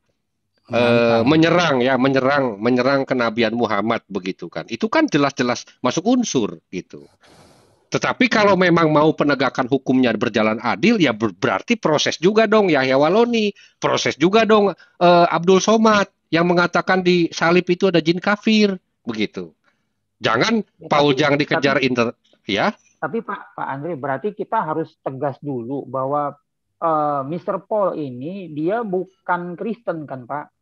eh, menyerang ya, menyerang menyerang kenabian Muhammad begitu kan. Itu kan jelas-jelas masuk unsur gitu. Tetapi kalau memang mau penegakan hukumnya berjalan adil, ya berarti proses juga dong Yahya Waloni, proses juga dong eh, Abdul Somad yang mengatakan di salib itu ada jin kafir, begitu. Jangan Paul Jang dikejar inter Ya. Tapi Pak Pak Andre berarti kita harus tegas dulu bahwa uh, eh, Mr. Paul ini dia bukan Kristen kan Pak?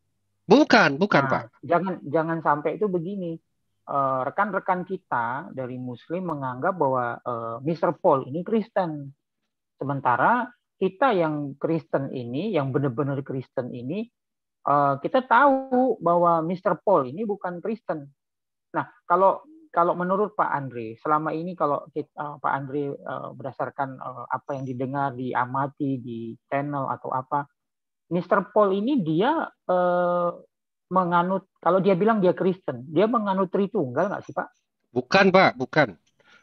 Bukan, bukan nah, Pak. Jangan jangan sampai itu begini. Eh, rekan-rekan uh, kita dari Muslim menganggap bahwa uh, eh, Mr. Paul ini Kristen, sementara kita yang Kristen ini, yang benar-benar Kristen ini, uh, kita tahu bahwa Mr. Paul ini bukan Kristen. Nah, kalau kalau menurut Pak Andre, selama ini kalau kita, uh, eh, Pak Andre uh, berdasarkan uh, apa yang didengar, diamati di channel atau apa, Mr. Paul ini dia uh, menganut, kalau dia bilang dia Kristen, dia menganut Tritunggal nggak sih Pak? Bukan Pak, bukan.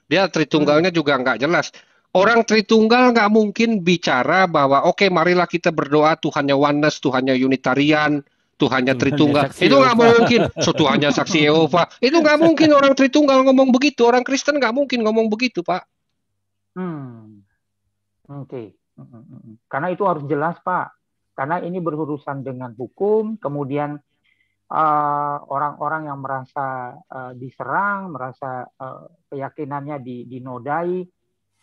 Dia Tritunggalnya hmm. juga nggak jelas. Orang Tritunggal nggak mungkin bicara bahwa oke okay, marilah kita berdoa Tuhannya Oneness, Tuhannya Unitarian, Tuhannya Tritunggal. Itu nggak mungkin. So Tuhannya saksi Yehova. Itu nggak mungkin orang Tritunggal ngomong begitu. Orang Kristen nggak mungkin ngomong begitu, Pak. Hmm. Oke. Okay. Hmm. Karena itu harus jelas, Pak. Karena ini berurusan dengan hukum, kemudian eh, orang-orang uh, yang merasa uh, diserang, merasa uh, keyakinannya dinodai,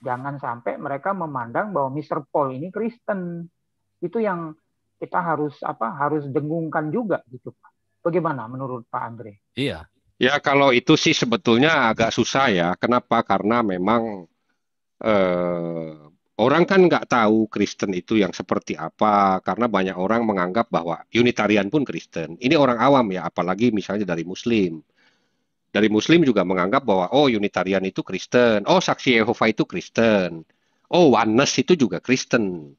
jangan sampai mereka memandang bahwa Mr. Paul ini Kristen. Itu yang kita harus apa harus dengungkan juga gitu Pak. Bagaimana menurut Pak Andre? Iya. Ya kalau itu sih sebetulnya agak susah ya. Kenapa? Karena memang eh, orang kan nggak tahu Kristen itu yang seperti apa. Karena banyak orang menganggap bahwa Unitarian pun Kristen. Ini orang awam ya, apalagi misalnya dari Muslim. Dari Muslim juga menganggap bahwa oh Unitarian itu Kristen, oh Saksi Yehova itu Kristen, oh Oneness itu juga Kristen,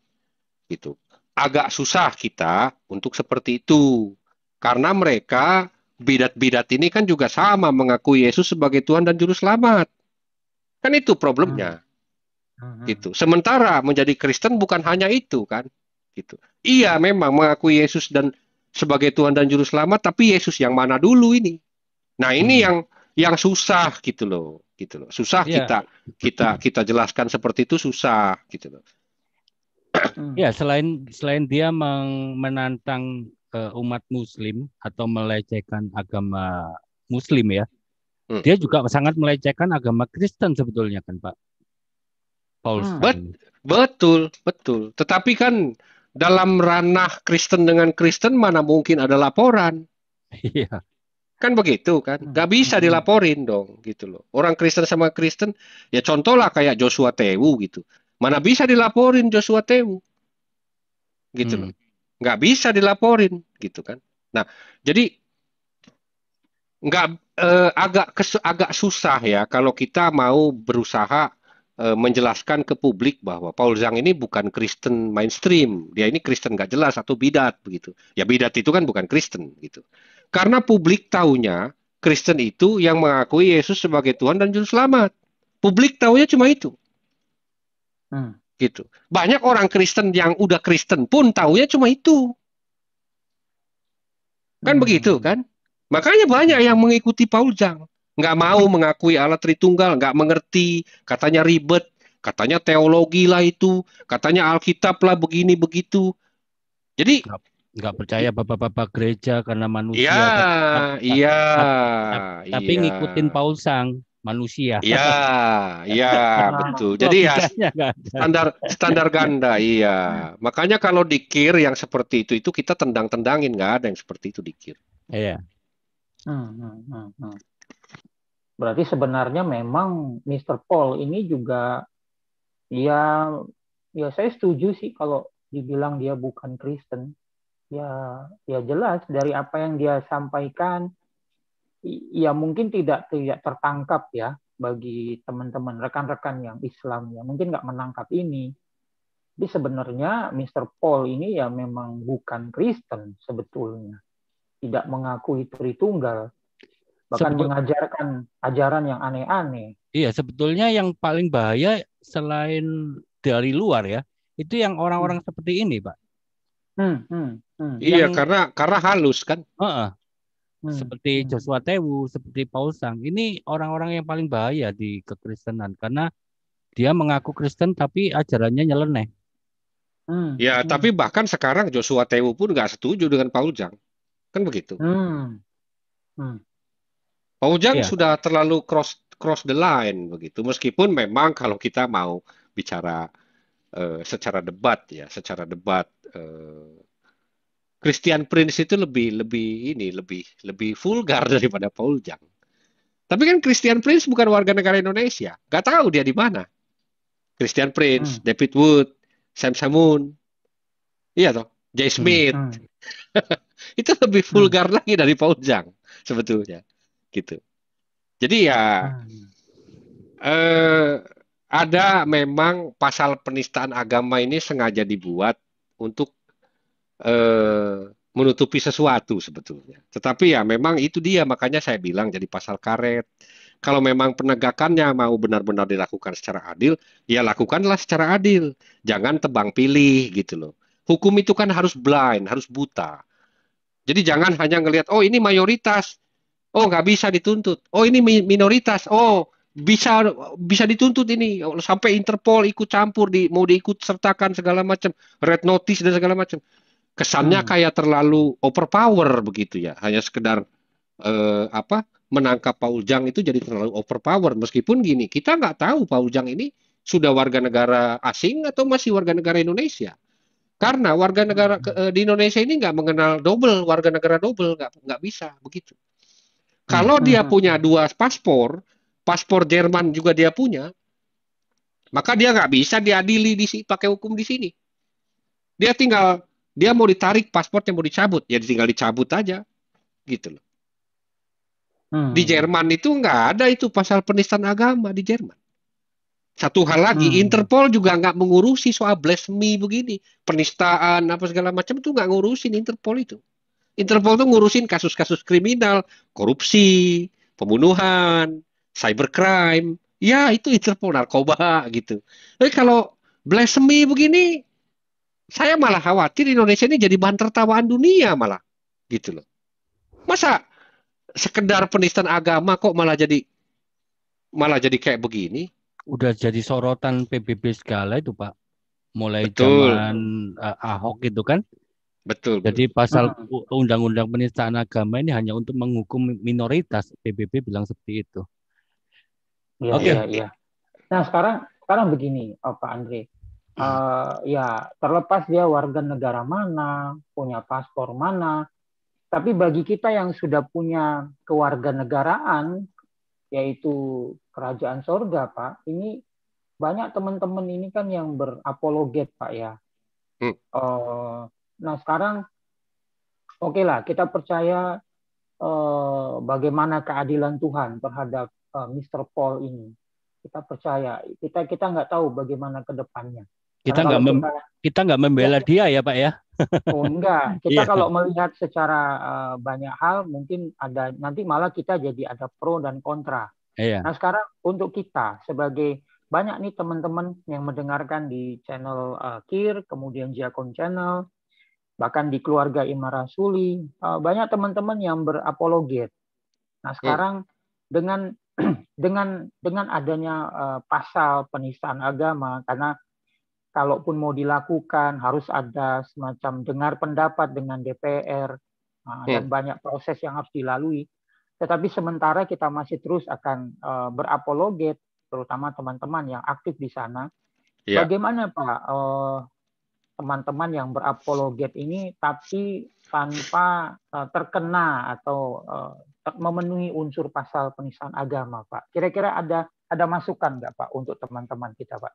gitu agak susah kita untuk seperti itu. Karena mereka bidat-bidat ini kan juga sama mengakui Yesus sebagai Tuhan dan juru selamat. Kan itu problemnya. Hmm. Hmm. Gitu. Sementara menjadi Kristen bukan hanya itu kan. Gitu. Iya memang mengakui Yesus dan sebagai Tuhan dan juru selamat tapi Yesus yang mana dulu ini. Nah, ini hmm. yang yang susah gitu loh, gitu loh. Susah yeah. kita kita kita jelaskan seperti itu susah gitu loh ya hmm. selain selain dia meng, menantang uh, umat muslim atau melecehkan agama muslim ya hmm. dia juga sangat melecehkan agama Kristen sebetulnya kan Pak Paulus ah. hmm. Bet, betul betul tetapi kan dalam ranah Kristen dengan Kristen mana mungkin ada laporan iya kan begitu kan hmm. Gak bisa dilaporin dong gitu loh orang Kristen sama Kristen ya contoh lah kayak Joshua Tewu gitu Mana bisa dilaporin Joshua Tewu? Gitu hmm. loh. Nggak bisa dilaporin gitu kan. Nah, jadi nggak eh, agak kesu, agak susah ya kalau kita mau berusaha eh, menjelaskan ke publik bahwa Paul Zhang ini bukan Kristen mainstream, dia ini Kristen nggak jelas atau bidat begitu. Ya bidat itu kan bukan Kristen gitu. Karena publik taunya Kristen itu yang mengakui Yesus sebagai Tuhan dan Juru Selamat. Publik taunya cuma itu. Hmm. Gitu. Banyak orang Kristen yang udah Kristen pun tahunya cuma itu. Kan hmm. begitu kan? Makanya banyak yang mengikuti Paul Jang. Nggak mau mengakui alat Tritunggal, nggak mengerti, katanya ribet, katanya teologi lah itu, katanya Alkitab lah begini begitu. Jadi nggak percaya bapak-bapak gereja karena manusia. Iya, iya. Tapi iya. ngikutin Paul Sang manusia. Iya, [LAUGHS] iya betul. Jadi ya standar standar iya. ganda, iya. Makanya kalau dikir yang seperti itu itu kita tendang-tendangin nggak ada yang seperti itu dikir. Iya. Hmm, hmm, hmm, Berarti sebenarnya memang Mr. Paul ini juga ya ya saya setuju sih kalau dibilang dia bukan Kristen. Ya ya jelas dari apa yang dia sampaikan ya mungkin tidak tidak tertangkap ya bagi teman-teman rekan-rekan yang Islam ya mungkin nggak menangkap ini. Jadi sebenarnya Mr. Paul ini ya memang bukan Kristen sebetulnya. Tidak mengakui Tritunggal. Bahkan Sebetul... mengajarkan ajaran yang aneh-aneh. Iya, sebetulnya yang paling bahaya selain dari luar ya, itu yang orang-orang hmm. seperti ini, Pak. Hmm, hmm, hmm. Iya, yang... karena karena halus kan. Uh -uh hmm. seperti Joshua Tewu, seperti Paul Sang. Ini orang-orang yang paling bahaya di kekristenan karena dia mengaku Kristen tapi ajarannya nyeleneh. Hmm. Ya, hmm. tapi bahkan sekarang Joshua Tewu pun nggak setuju dengan Paul Paujang, kan begitu? Hmm. Hmm. ya. sudah terlalu cross cross the line begitu, meskipun memang kalau kita mau bicara uh, secara debat ya, secara debat uh, Christian Prince itu lebih lebih ini lebih lebih vulgar [LAUGHS] daripada Paul Jang. Tapi kan Christian Prince bukan warga negara Indonesia, nggak tahu dia di mana. Christian Prince, hmm. David Wood, Sam Samun, iya toh, Jay hmm, Smith. Hmm. [LAUGHS] itu lebih hmm. vulgar hmm. lagi dari Paul Jang sebetulnya, gitu. Jadi ya hmm. eh, ada memang pasal penistaan agama ini sengaja dibuat untuk Eh, menutupi sesuatu sebetulnya. Tetapi ya memang itu dia makanya saya bilang jadi pasal karet. Kalau memang penegakannya mau benar-benar dilakukan secara adil, ya lakukanlah secara adil. Jangan tebang pilih gitu loh. Hukum itu kan harus blind, harus buta. Jadi jangan hanya ngelihat oh ini mayoritas, oh nggak bisa dituntut, oh ini minoritas, oh bisa bisa dituntut ini sampai Interpol ikut campur di mau diikut sertakan segala macam red notice dan segala macam kesannya hmm. kayak terlalu overpower begitu ya hanya sekedar eh, apa menangkap Pak Ujang itu jadi terlalu overpower meskipun gini kita nggak tahu Pak Ujang ini sudah warga negara asing atau masih warga negara Indonesia karena warga negara eh, di Indonesia ini nggak mengenal double warga negara double nggak nggak bisa begitu kalau hmm. dia punya dua paspor paspor Jerman juga dia punya maka dia nggak bisa diadili di pakai hukum di sini dia tinggal dia mau ditarik pasportnya mau dicabut, ya tinggal dicabut aja, gitu loh. Hmm. Di Jerman itu nggak ada itu pasal penistaan agama di Jerman. Satu hal lagi, hmm. Interpol juga nggak mengurusi soal blasphemy begini, penistaan apa segala macam itu nggak ngurusin Interpol itu. Interpol tuh ngurusin kasus-kasus kriminal, korupsi, pembunuhan, cybercrime, ya itu Interpol narkoba gitu. Tapi kalau blasphemy begini saya malah khawatir Indonesia ini jadi bahan tertawaan dunia malah gitu loh. Masa sekedar penistaan agama kok malah jadi malah jadi kayak begini? Udah jadi sorotan PBB segala itu Pak. Mulai Betul. zaman uh, Ahok gitu kan. Betul. Jadi pasal hmm. undang-undang penistaan agama ini hanya untuk menghukum minoritas. PBB bilang seperti itu. Iya, Oke. Okay. Iya, ya. Nah sekarang sekarang begini oh, Pak Andre, uh, ya terlepas dia warga negara mana, punya paspor mana, tapi bagi kita yang sudah punya kewarganegaraan, yaitu kerajaan sorga, Pak, ini banyak teman-teman ini kan yang berapologet, Pak ya. Uh, nah sekarang, oke okay lah, kita percaya uh, bagaimana keadilan Tuhan terhadap uh, Mr. Paul ini. Kita percaya, kita kita nggak tahu bagaimana kedepannya. depannya kita nggak mem kita nggak membela ya. dia ya pak ya oh [LAUGHS] enggak kita yeah. kalau melihat secara uh, banyak hal mungkin ada nanti malah kita jadi ada pro dan kontra yeah. nah sekarang untuk kita sebagai banyak nih teman-teman yang mendengarkan di channel uh, Kir kemudian Jakon channel bahkan di keluarga Imara Suli uh, eh, banyak teman-teman yang berapologet nah iya. sekarang yeah. dengan [CLEARS THROAT] dengan dengan adanya uh, pasal penistaan agama karena kalaupun mau dilakukan harus ada semacam dengar pendapat dengan DPR ah, dan hmm. banyak proses yang harus dilalui. Tetapi sementara kita masih terus akan uh, berapologet, terutama teman-teman yang aktif di sana. Yeah. Bagaimana Pak teman eh, teman-teman yang berapologet ini, tapi tanpa uh, terkena atau uh, memenuhi unsur pasal penistaan agama, Pak? Kira-kira ada ada masukan nggak Pak untuk teman-teman kita, Pak?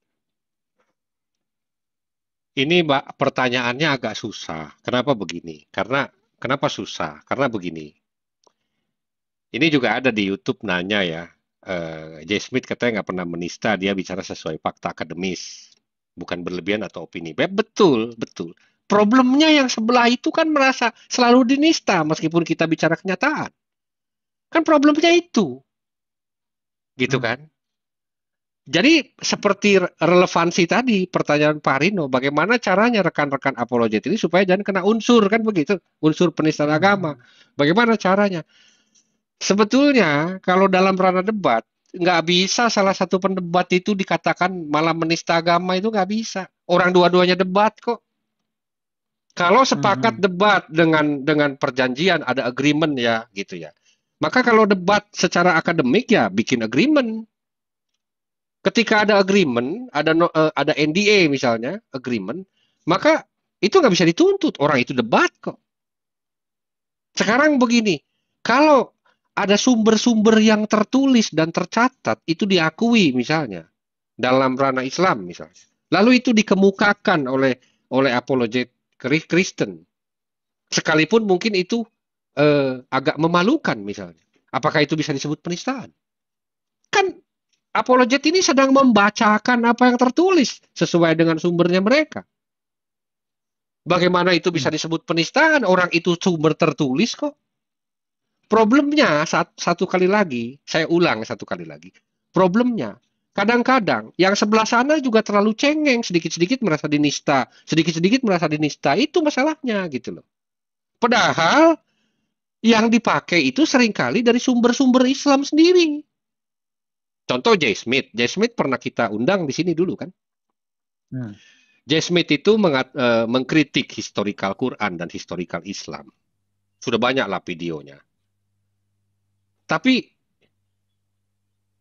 Ini Mbak, pertanyaannya agak susah. Kenapa begini? Karena kenapa susah? Karena begini. Ini juga ada di YouTube nanya ya. Uh, J. Smith katanya nggak pernah menista, dia bicara sesuai fakta akademis, bukan berlebihan atau opini. Betul, betul. Problemnya yang sebelah itu kan merasa selalu dinista meskipun kita bicara kenyataan. Kan problemnya itu. Gitu hmm. kan? Jadi seperti relevansi tadi pertanyaan Pak Rino, bagaimana caranya rekan-rekan apologet ini supaya jangan kena unsur kan begitu, unsur penistaan hmm. agama. Bagaimana caranya? Sebetulnya kalau dalam ranah debat nggak bisa salah satu pendebat itu dikatakan malah menista agama itu nggak bisa. Orang dua-duanya debat kok. Kalau sepakat hmm. debat dengan dengan perjanjian ada agreement ya gitu ya. Maka kalau debat secara akademik ya bikin agreement ketika ada agreement, ada no, uh, ada NDA misalnya, agreement, maka itu nggak bisa dituntut orang itu debat kok. Sekarang begini, kalau ada sumber-sumber yang tertulis dan tercatat itu diakui misalnya dalam ranah Islam misalnya. Lalu itu dikemukakan oleh oleh apologet Kristen. Sekalipun mungkin itu eh, agak memalukan misalnya. Apakah itu bisa disebut penistaan? Kan apologet ini sedang membacakan apa yang tertulis sesuai dengan sumbernya mereka. Bagaimana itu bisa hmm. disebut penistaan? Orang itu sumber tertulis kok. Problemnya satu, satu kali lagi, saya ulang satu kali lagi. Problemnya kadang-kadang yang sebelah sana juga terlalu cengeng, sedikit-sedikit merasa dinista, sedikit-sedikit merasa dinista. Itu masalahnya gitu loh. Padahal yang dipakai itu seringkali dari sumber-sumber Islam sendiri. Contoh Jay Smith. Jay Smith pernah kita undang di sini dulu kan? Hmm. Jay Smith itu mengat, uh, mengkritik historical Quran dan historical Islam. Sudah banyak lah videonya. Tapi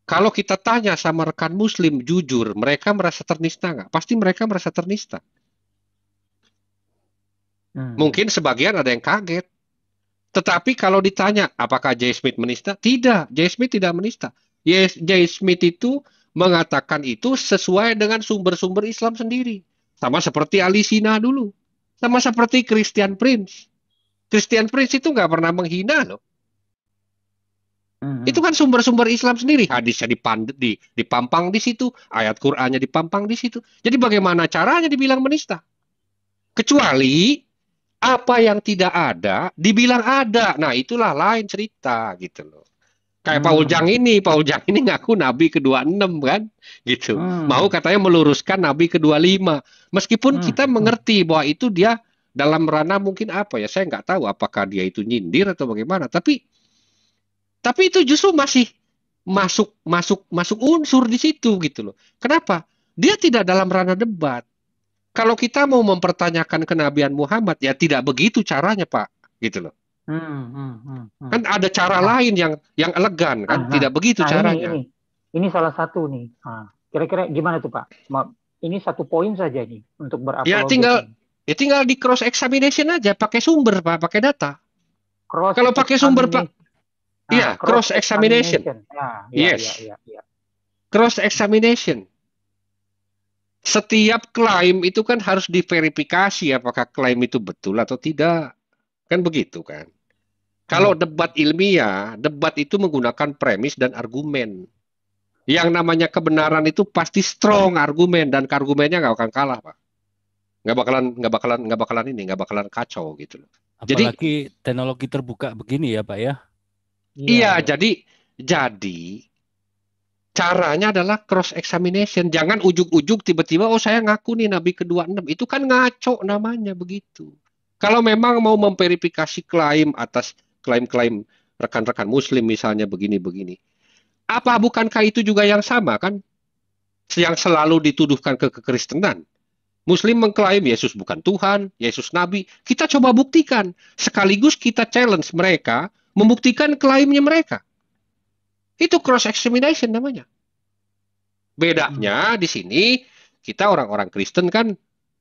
kalau kita tanya sama rekan Muslim jujur, mereka merasa ternista nggak? Pasti mereka merasa ternista. Hmm. Mungkin sebagian ada yang kaget. Tetapi kalau ditanya apakah Jay Smith menista? Tidak, Jay Smith tidak menista. Jay Smith itu mengatakan itu sesuai dengan sumber-sumber Islam sendiri. Sama seperti Ali Sina dulu. Sama seperti Christian Prince. Christian Prince itu nggak pernah menghina loh. Mm-hmm. Itu kan sumber-sumber Islam sendiri. Hadisnya dipand- di, dipampang di situ. Ayat Qur'annya dipampang di situ. Jadi bagaimana caranya dibilang menista? Kecuali apa yang tidak ada dibilang ada. Nah itulah lain cerita gitu loh. Kayak hmm. Paul Jang ini, Paul Jang ini ngaku nabi ke-26 kan? Gitu. Hmm. Mau katanya meluruskan nabi ke-25. Meskipun hmm. kita hmm. mengerti bahwa itu dia dalam ranah mungkin apa ya? Saya nggak tahu apakah dia itu nyindir atau bagaimana, tapi tapi itu justru masih masuk masuk masuk unsur di situ gitu loh. Kenapa? Dia tidak dalam ranah debat. Kalau kita mau mempertanyakan kenabian Muhammad ya tidak begitu caranya, Pak. Gitu loh. Hmm, hmm, hmm, hmm. Kan ada cara nah. lain yang yang elegan kan, nah, nah. tidak begitu nah, caranya. Ini, ini, ini salah satu nih. Nah, kira-kira gimana tuh Pak? Ini satu poin saja nih untuk berapologi. Ya tinggal ya tinggal di cross examination aja, pakai sumber Pak, pakai data. Cross Kalau pakai sumber Pak, nah, iya cross examination. Nah, ya, yes. Ya, ya, ya. Cross examination setiap klaim itu kan harus diverifikasi apakah klaim itu betul atau tidak. Kan begitu kan? Kalau hmm. debat ilmiah, debat itu menggunakan premis dan argumen. Yang namanya kebenaran itu pasti strong argumen dan argumennya nggak akan kalah, Pak. Nggak bakalan nggak bakalan nggak bakalan ini nggak bakalan kacau gitu loh. jadi teknologi terbuka begini ya, Pak ya. Iya, ya. jadi jadi caranya adalah cross examination. Jangan ujuk-ujuk tiba-tiba oh saya ngaku nih nabi kedua enam Itu kan ngaco namanya begitu. Kalau memang mau memverifikasi klaim atas klaim-klaim rekan-rekan muslim misalnya begini-begini. Apa bukankah itu juga yang sama kan? Yang selalu dituduhkan ke kekristenan. Muslim mengklaim Yesus bukan Tuhan, Yesus Nabi. Kita coba buktikan. Sekaligus kita challenge mereka membuktikan klaimnya mereka. Itu cross-examination namanya. Bedanya di sini kita orang-orang Kristen kan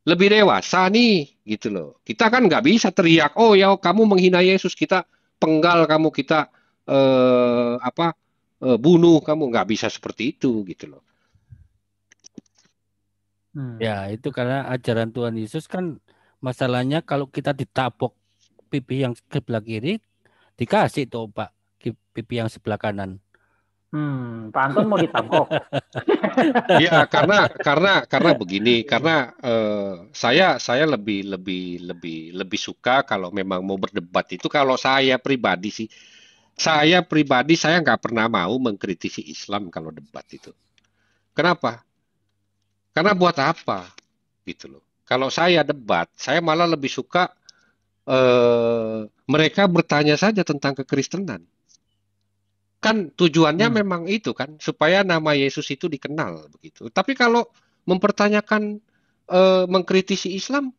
lebih dewasa nih gitu loh. Kita kan nggak bisa teriak, oh ya kamu menghina Yesus kita penggal kamu kita eh, apa eh, bunuh kamu nggak bisa seperti itu gitu loh. Hmm. Ya itu karena ajaran Tuhan Yesus kan masalahnya kalau kita ditapok pipi yang sebelah kiri dikasih tuh pak pipi yang sebelah kanan. Hmm, Pak Anton mau ditampok. Iya, karena karena karena begini, karena eh, saya saya lebih lebih lebih lebih suka kalau memang mau berdebat itu kalau saya pribadi sih, saya pribadi saya nggak pernah mau mengkritisi Islam kalau debat itu. Kenapa? Karena buat apa? Gitu loh. Kalau saya debat, saya malah lebih suka eh, mereka bertanya saja tentang kekristenan Kan tujuannya hmm. memang itu kan supaya nama Yesus itu dikenal begitu. Tapi kalau mempertanyakan e, mengkritisi Islam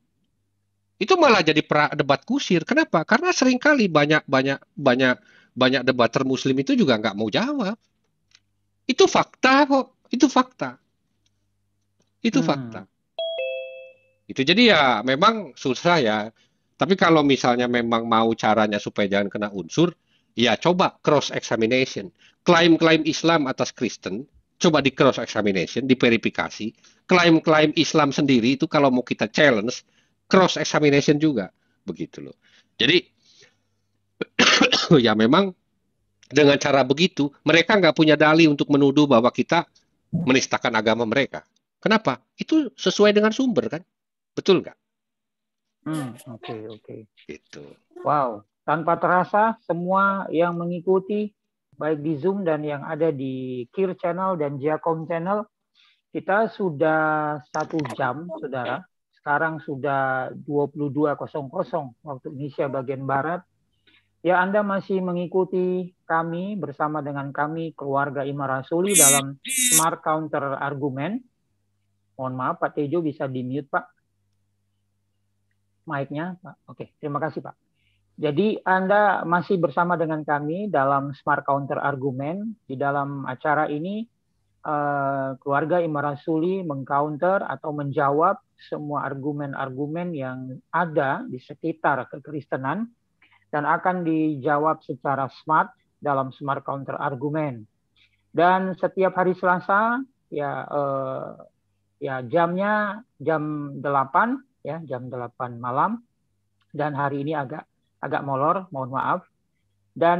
itu malah jadi pra, debat kusir. Kenapa? Karena seringkali banyak banyak banyak banyak debater Muslim itu juga nggak mau jawab. Itu fakta kok. Itu fakta. Itu hmm. fakta. Itu jadi ya memang susah ya. Tapi kalau misalnya memang mau caranya supaya jangan kena unsur, ya coba cross examination. Klaim-klaim Islam atas Kristen coba di cross examination, diverifikasi. Klaim-klaim Islam sendiri itu kalau mau kita challenge cross examination juga begitu loh. Jadi [COUGHS] ya memang dengan cara begitu mereka nggak punya dalih untuk menuduh bahwa kita menistakan agama mereka. Kenapa? Itu sesuai dengan sumber kan? Betul nggak? Hmm, oke okay, oke. Okay. Gitu. Wow, tanpa terasa, semua yang mengikuti, baik di Zoom dan yang ada di KIR Channel dan Jiacom Channel, kita sudah satu jam, saudara. Sekarang sudah 22.00 waktu Indonesia bagian Barat. Ya, Anda masih mengikuti kami bersama dengan kami keluarga Imam Rasuli dalam Smart Counter Argument. Mohon maaf, Pak Tejo bisa di-mute, Pak. Mic-nya, Pak. Oke, terima kasih, Pak. Jadi Anda masih bersama dengan kami dalam Smart Counter Argument. Di dalam acara ini, eh, keluarga Imarasuli mengcounter atau menjawab semua argumen-argumen yang ada di sekitar kekristenan dan akan dijawab secara smart dalam Smart Counter Argument. Dan setiap hari Selasa, ya, eh, ya jamnya jam 8, ya, jam 8 malam. Dan hari ini agak agak molor, mohon maaf. Dan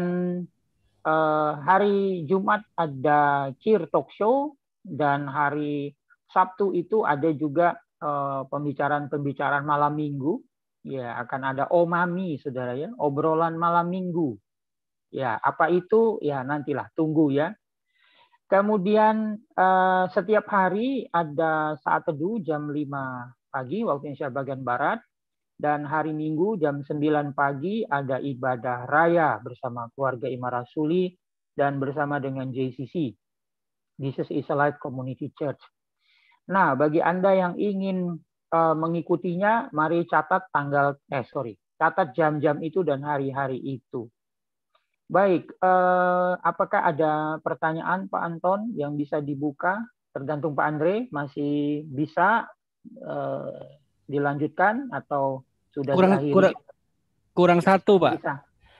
eh, hari Jumat ada Cheer Talk Show dan hari Sabtu itu ada juga eh, pembicaraan-pembicaraan malam minggu. Ya, akan ada omami, saudara ya, obrolan malam minggu. Ya, apa itu? Ya, nantilah tunggu ya. Kemudian eh, setiap hari ada saat teduh jam 5 pagi waktu Indonesia bagian barat dan hari Minggu jam 9 pagi ada ibadah raya bersama keluarga Imarasuli dan bersama dengan JCC. Jesus is Alive Community Church. Nah, bagi Anda yang ingin uh, mengikutinya, mari catat tanggal eh sorry, catat jam-jam itu dan hari-hari itu. Baik, uh, apakah ada pertanyaan Pak Anton yang bisa dibuka? Tergantung Pak Andre, masih bisa uh, dilanjutkan atau sudah kurang kurang kurang satu pak Bisa.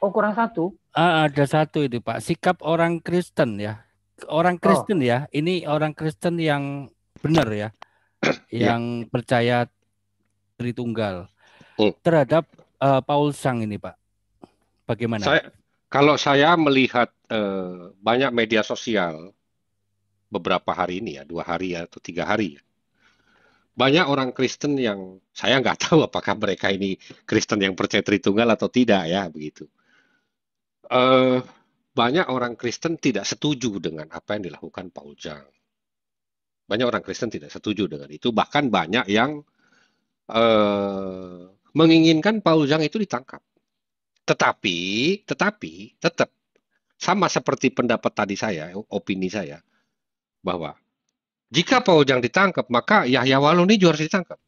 oh kurang satu uh, ada satu itu pak sikap orang Kristen ya orang oh. Kristen oh. ya ini orang Kristen yang benar ya, [COUGHS] ya. yang yeah. percaya Tritunggal hmm. Oh. terhadap uh, Paul Sang ini pak bagaimana saya, kalau saya melihat uh, banyak media sosial beberapa hari ini ya dua hari atau tiga hari ya banyak orang Kristen yang saya nggak tahu apakah mereka ini Kristen yang percaya Tritunggal atau tidak ya begitu. Uh, banyak orang Kristen tidak setuju dengan apa yang dilakukan Paul Ujang. Banyak orang Kristen tidak setuju dengan itu, bahkan banyak yang uh, menginginkan Paul Ujang itu ditangkap. Tetapi, tetapi tetap sama seperti pendapat tadi saya, opini saya bahwa jika Pak Ujang ditangkap, maka Yahya Waluni juga harus ditangkap.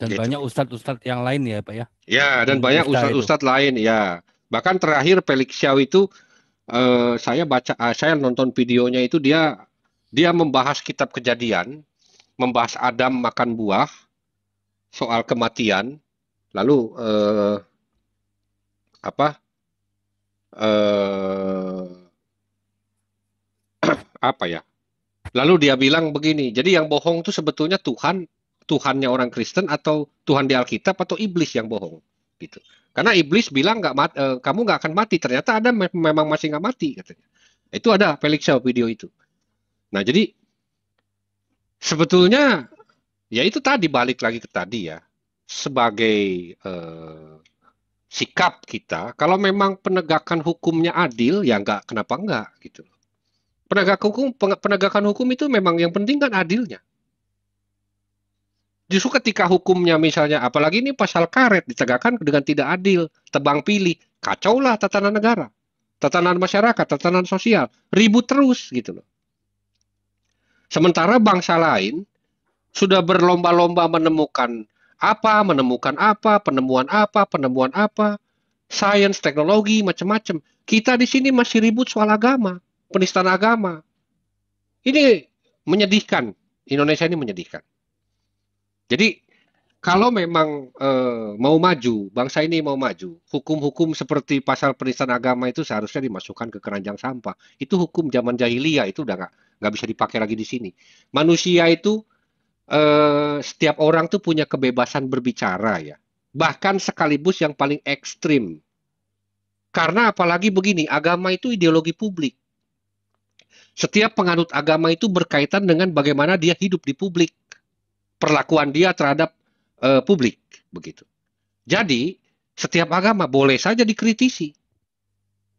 Dan gitu. banyak ustadz-ustadz yang lain ya Pak ya? Ya, dan, dan banyak ustadz-ustadz lain ya. Bahkan terakhir Felix Xiao itu eh, saya baca, eh, saya nonton videonya itu dia dia membahas kitab kejadian, membahas Adam makan buah, soal kematian, lalu eh, apa eh, [CLEARS THROAT] apa ya Lalu dia bilang begini, jadi yang bohong itu sebetulnya Tuhan, Tuhannya orang Kristen atau Tuhan di Alkitab atau iblis yang bohong, gitu. Karena iblis bilang nggak mati, e, eh, kamu nggak akan mati, ternyata ada memang masih nggak mati katanya. Itu ada Felix Shaw video itu. Nah jadi sebetulnya ya itu tadi balik lagi ke tadi ya sebagai e, sikap kita kalau memang penegakan hukumnya adil ya nggak kenapa nggak gitu penegak hukum penegakan hukum itu memang yang penting kan adilnya. Justru ketika hukumnya misalnya apalagi ini pasal karet ditegakkan dengan tidak adil, tebang pilih, kacaulah tatanan negara, tatanan masyarakat, tatanan sosial, ribut terus gitu loh. Sementara bangsa lain sudah berlomba-lomba menemukan apa, menemukan apa, penemuan apa, penemuan apa, sains, teknologi, macam-macam. Kita di sini masih ribut soal agama penistaan agama. Ini menyedihkan. Indonesia ini menyedihkan. Jadi kalau memang e, mau maju, bangsa ini mau maju, hukum-hukum seperti pasal penistaan agama itu seharusnya dimasukkan ke keranjang sampah. Itu hukum zaman jahiliyah itu udah nggak nggak bisa dipakai lagi di sini. Manusia itu e, setiap orang tuh punya kebebasan berbicara ya, bahkan sekaligus yang paling ekstrim. Karena apalagi begini, agama itu ideologi publik setiap penganut agama itu berkaitan dengan bagaimana dia hidup di publik, perlakuan dia terhadap uh, publik, begitu. Jadi setiap agama boleh saja dikritisi.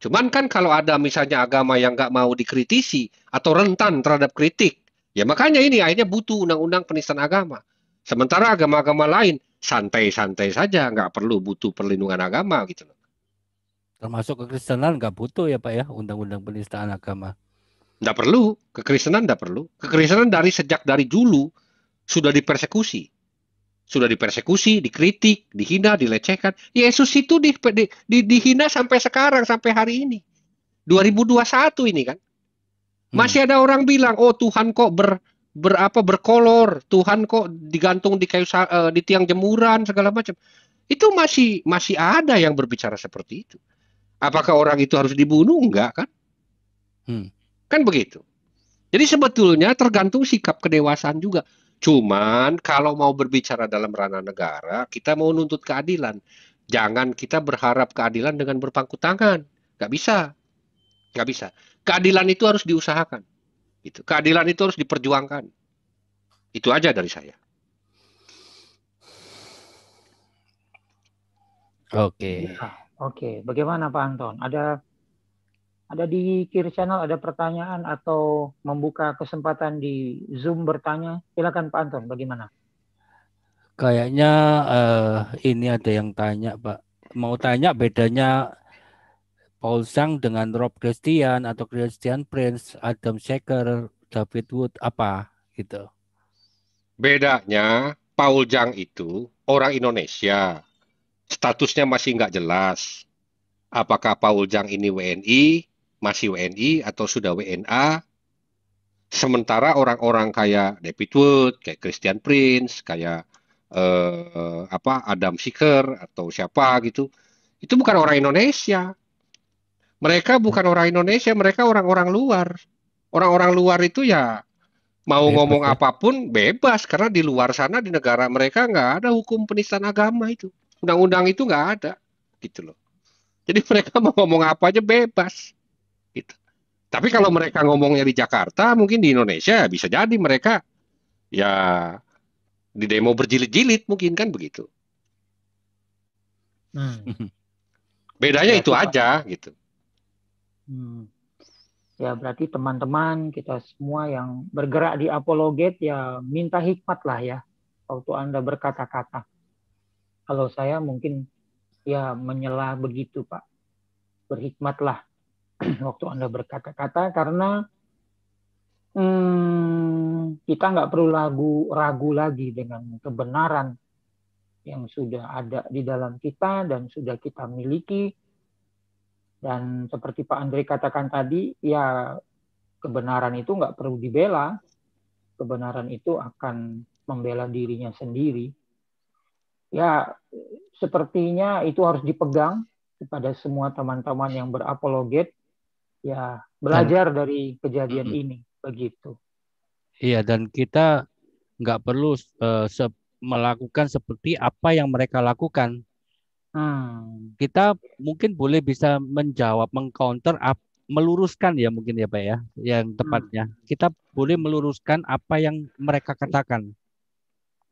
Cuman kan kalau ada misalnya agama yang nggak mau dikritisi atau rentan terhadap kritik, ya makanya ini akhirnya butuh undang-undang penistaan agama. Sementara agama-agama lain santai-santai saja, nggak perlu butuh perlindungan agama gitu Termasuk kekristenan nggak butuh ya Pak ya undang-undang penistaan agama. Tidak perlu, kekristenan tidak perlu. Kekristenan dari sejak dari dulu sudah dipersekusi. Sudah dipersekusi, dikritik, dihina, dilecehkan. Yesus itu di, di, di, dihina sampai sekarang, sampai hari ini. 2021 ini kan. Hmm. Masih hmm. ada orang bilang, "Oh, Tuhan kok ber ber apa berkolor, Tuhan kok digantung di kayu uh, di tiang jemuran segala macam." Itu masih masih ada yang berbicara seperti itu. Apakah orang itu harus dibunuh? Enggak kan? Hmm. Kan begitu. Jadi sebetulnya tergantung sikap kedewasaan juga. Cuman kalau mau berbicara dalam ranah negara, kita mau nuntut keadilan. Jangan kita berharap keadilan dengan berpangku tangan. Gak bisa. Gak bisa. Keadilan itu harus diusahakan. Itu. Keadilan itu harus diperjuangkan. Itu aja dari saya. Oke. Okay. Iya. Oke, okay. bagaimana Pak Anton? Ada ada di kiri channel ada pertanyaan atau membuka kesempatan di Zoom bertanya. Silakan Pak Anton, bagaimana? Kayaknya uh, ini ada yang tanya Pak. Mau tanya bedanya Paul Zhang dengan Rob Christian atau Christian Prince, Adam Shaker, David Wood apa gitu. Bedanya Paul Zhang itu orang Indonesia. Statusnya masih nggak jelas apakah Paul Jang ini WNI masih WNI atau sudah WNA. Sementara orang-orang kayak David Wood, kayak Christian Prince, kayak eh, apa Adam Seeker atau siapa gitu, itu bukan orang Indonesia. Mereka bukan orang Indonesia, mereka orang-orang luar. Orang-orang luar itu ya mau bebas. ngomong ya. apapun bebas karena di luar sana di negara mereka nggak ada hukum penistaan agama itu undang-undang itu nggak ada gitu loh jadi [LAUGHS] mereka mau ngomong apa aja bebas tapi kalau mereka ngomongnya di Jakarta, mungkin di Indonesia bisa jadi mereka ya di demo berjilid-jilid mungkin kan begitu. Hmm. [LAUGHS] Bedanya berarti itu apa? aja gitu. Hmm. Ya berarti teman-teman kita semua yang bergerak di apologet ya minta hikmat lah ya waktu Anda berkata-kata. Kalau saya mungkin ya menyela begitu Pak. Berhikmatlah [CLEARS THROAT] waktu Anda berkata-kata karena hmm, kita nggak perlu ragu, ragu lagi dengan kebenaran yang sudah ada di dalam kita dan sudah kita miliki. Dan seperti Pak Andre katakan tadi, ya kebenaran itu nggak perlu dibela. Kebenaran itu akan membela dirinya sendiri. Ya, sepertinya itu harus dipegang kepada semua teman-teman yang berapologet ya belajar dan, dari kejadian mm, ini begitu. Iya dan kita nggak perlu uh, se melakukan seperti apa yang mereka lakukan. Hmm. Kita mungkin boleh bisa menjawab, mengcounter, meluruskan ya mungkin ya pak ya, yang hmm. tepatnya. Hmm. Kita boleh meluruskan apa yang mereka katakan.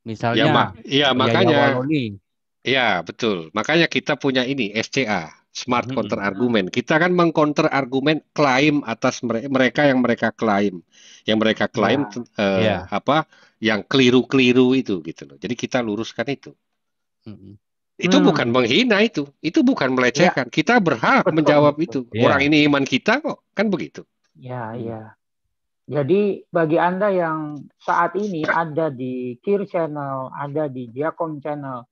Misalnya, Iya, ya, ya makanya. Iya betul. Makanya kita punya ini SCA smart counter argumen. Kita kan mengcounter argumen klaim atas mereka yang mereka klaim, yang mereka klaim ya. Uh, eh, yeah. apa yang keliru-keliru itu gitu loh. Jadi kita luruskan itu. -hmm. Itu bukan menghina itu, itu bukan melecehkan. Ya. Kita berhak Betul. menjawab itu. Ya. Orang ini iman kita kok, kan begitu. Ya, ya. Jadi bagi Anda yang saat ini ya. ada di Kir Channel, ada di Diakon Channel,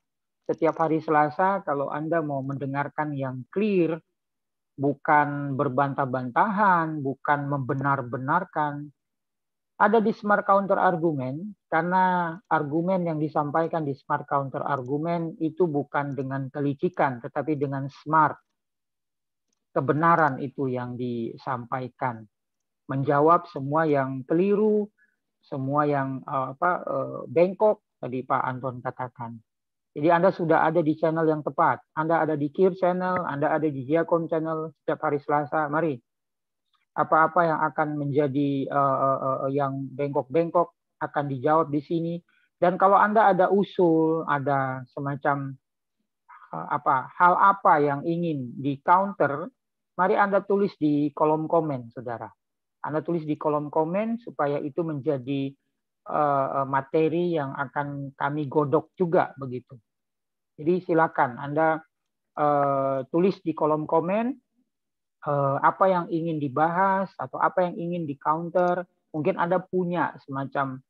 setiap hari Selasa kalau Anda mau mendengarkan yang clear, bukan berbantah-bantahan, bukan membenar-benarkan. Ada di smart counter argumen karena argumen yang disampaikan di smart counter argumen itu bukan dengan kelicikan tetapi dengan smart. Kebenaran itu yang disampaikan. Menjawab semua yang keliru, semua yang eh, apa eh, bengkok tadi Pak Anton katakan. Jadi Anda sudah ada di channel yang tepat. Anda ada di Kir channel, Anda ada di Giacom channel setiap hari Selasa. Mari. Apa-apa yang akan menjadi uh, uh, uh, yang bengkok-bengkok akan dijawab di sini. Dan kalau Anda ada usul, ada semacam uh, apa hal apa yang ingin di counter, mari Anda tulis di kolom komen, Saudara. Anda tulis di kolom komen supaya itu menjadi eh, eh, materi yang akan kami godok juga begitu. Jadi silakan Anda uh, tulis di kolom komen uh, apa yang ingin dibahas atau apa yang ingin di counter. Mungkin Anda punya semacam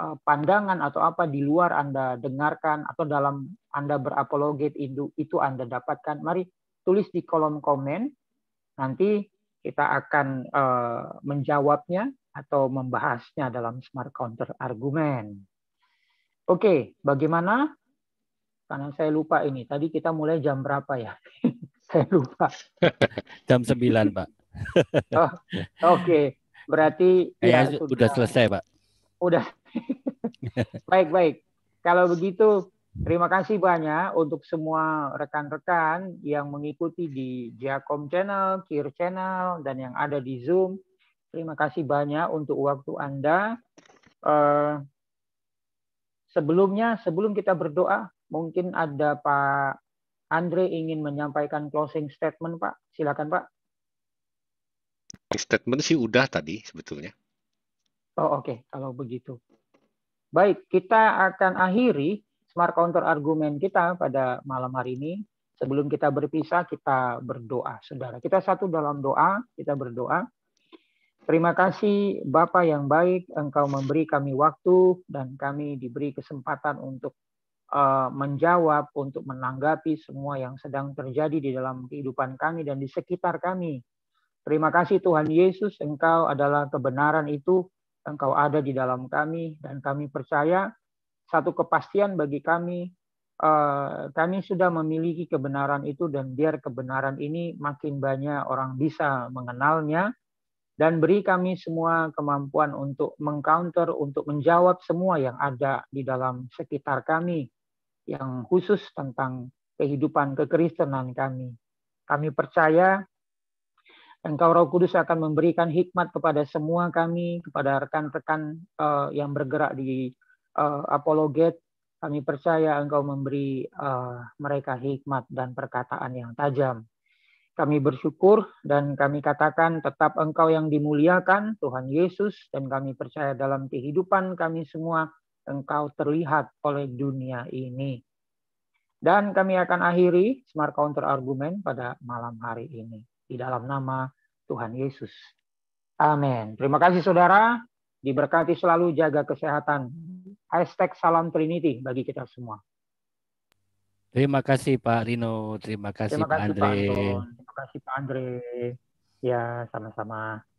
uh, pandangan atau apa di luar Anda dengarkan atau dalam Anda berapologet itu, itu Anda dapatkan. Mari tulis di kolom komen. Nanti kita akan uh, menjawabnya atau membahasnya dalam smart counter argumen. Oke, bagaimana karena saya lupa ini. Tadi kita mulai jam berapa ya? [LAUGHS] saya lupa. [LAUGHS] jam 9, Pak. [LAUGHS] oh, Oke, okay. berarti eh, ya, sudah, sudah selesai, Pak. Udah. Baik-baik. Kalau begitu, terima kasih banyak untuk semua rekan-rekan yang mengikuti di Jakom Channel, Kir Channel, dan yang ada di Zoom. Terima kasih banyak untuk waktu Anda. Eh, sebelumnya, sebelum kita berdoa, Mungkin ada Pak Andre ingin menyampaikan closing statement, Pak. Silakan, Pak. Statement sih udah tadi sebetulnya. Oh, oke. Okay. Kalau begitu. Baik, kita akan akhiri smart counter argumen kita pada malam hari ini. Sebelum kita berpisah, kita berdoa, saudara. Kita satu dalam doa, kita berdoa. Terima kasih Bapak yang baik, Engkau memberi kami waktu dan kami diberi kesempatan untuk Eh, menjawab, untuk menanggapi semua yang sedang terjadi di dalam kehidupan kami dan di sekitar kami. Terima kasih Tuhan Yesus, Engkau adalah kebenaran itu, Engkau ada di dalam kami dan kami percaya satu kepastian bagi kami eh, kami sudah memiliki kebenaran itu dan biar kebenaran ini makin banyak orang bisa mengenalnya dan beri kami semua kemampuan untuk mengcounter untuk menjawab semua yang ada di dalam sekitar kami yang khusus tentang kehidupan kekristenan kami. Kami percaya Engkau Roh Kudus akan memberikan hikmat kepada semua kami, kepada rekan-rekan uh, yang bergerak di uh, eh, apologet. Kami percaya Engkau memberi uh, mereka hikmat dan perkataan yang tajam. Kami bersyukur dan kami katakan tetap Engkau yang dimuliakan, Tuhan Yesus, dan kami percaya dalam kehidupan kami semua engkau terlihat oleh dunia ini. Dan kami akan akhiri smart counter Argument pada malam hari ini. Di dalam nama Tuhan Yesus. Amin. Terima kasih saudara. Diberkati selalu jaga kesehatan. Hashtag salam Trinity bagi kita semua. Terima kasih Pak Rino. Terima kasih, Terima kasih Pak Andre. Pak Terima kasih Pak Andre. Ya, sama-sama.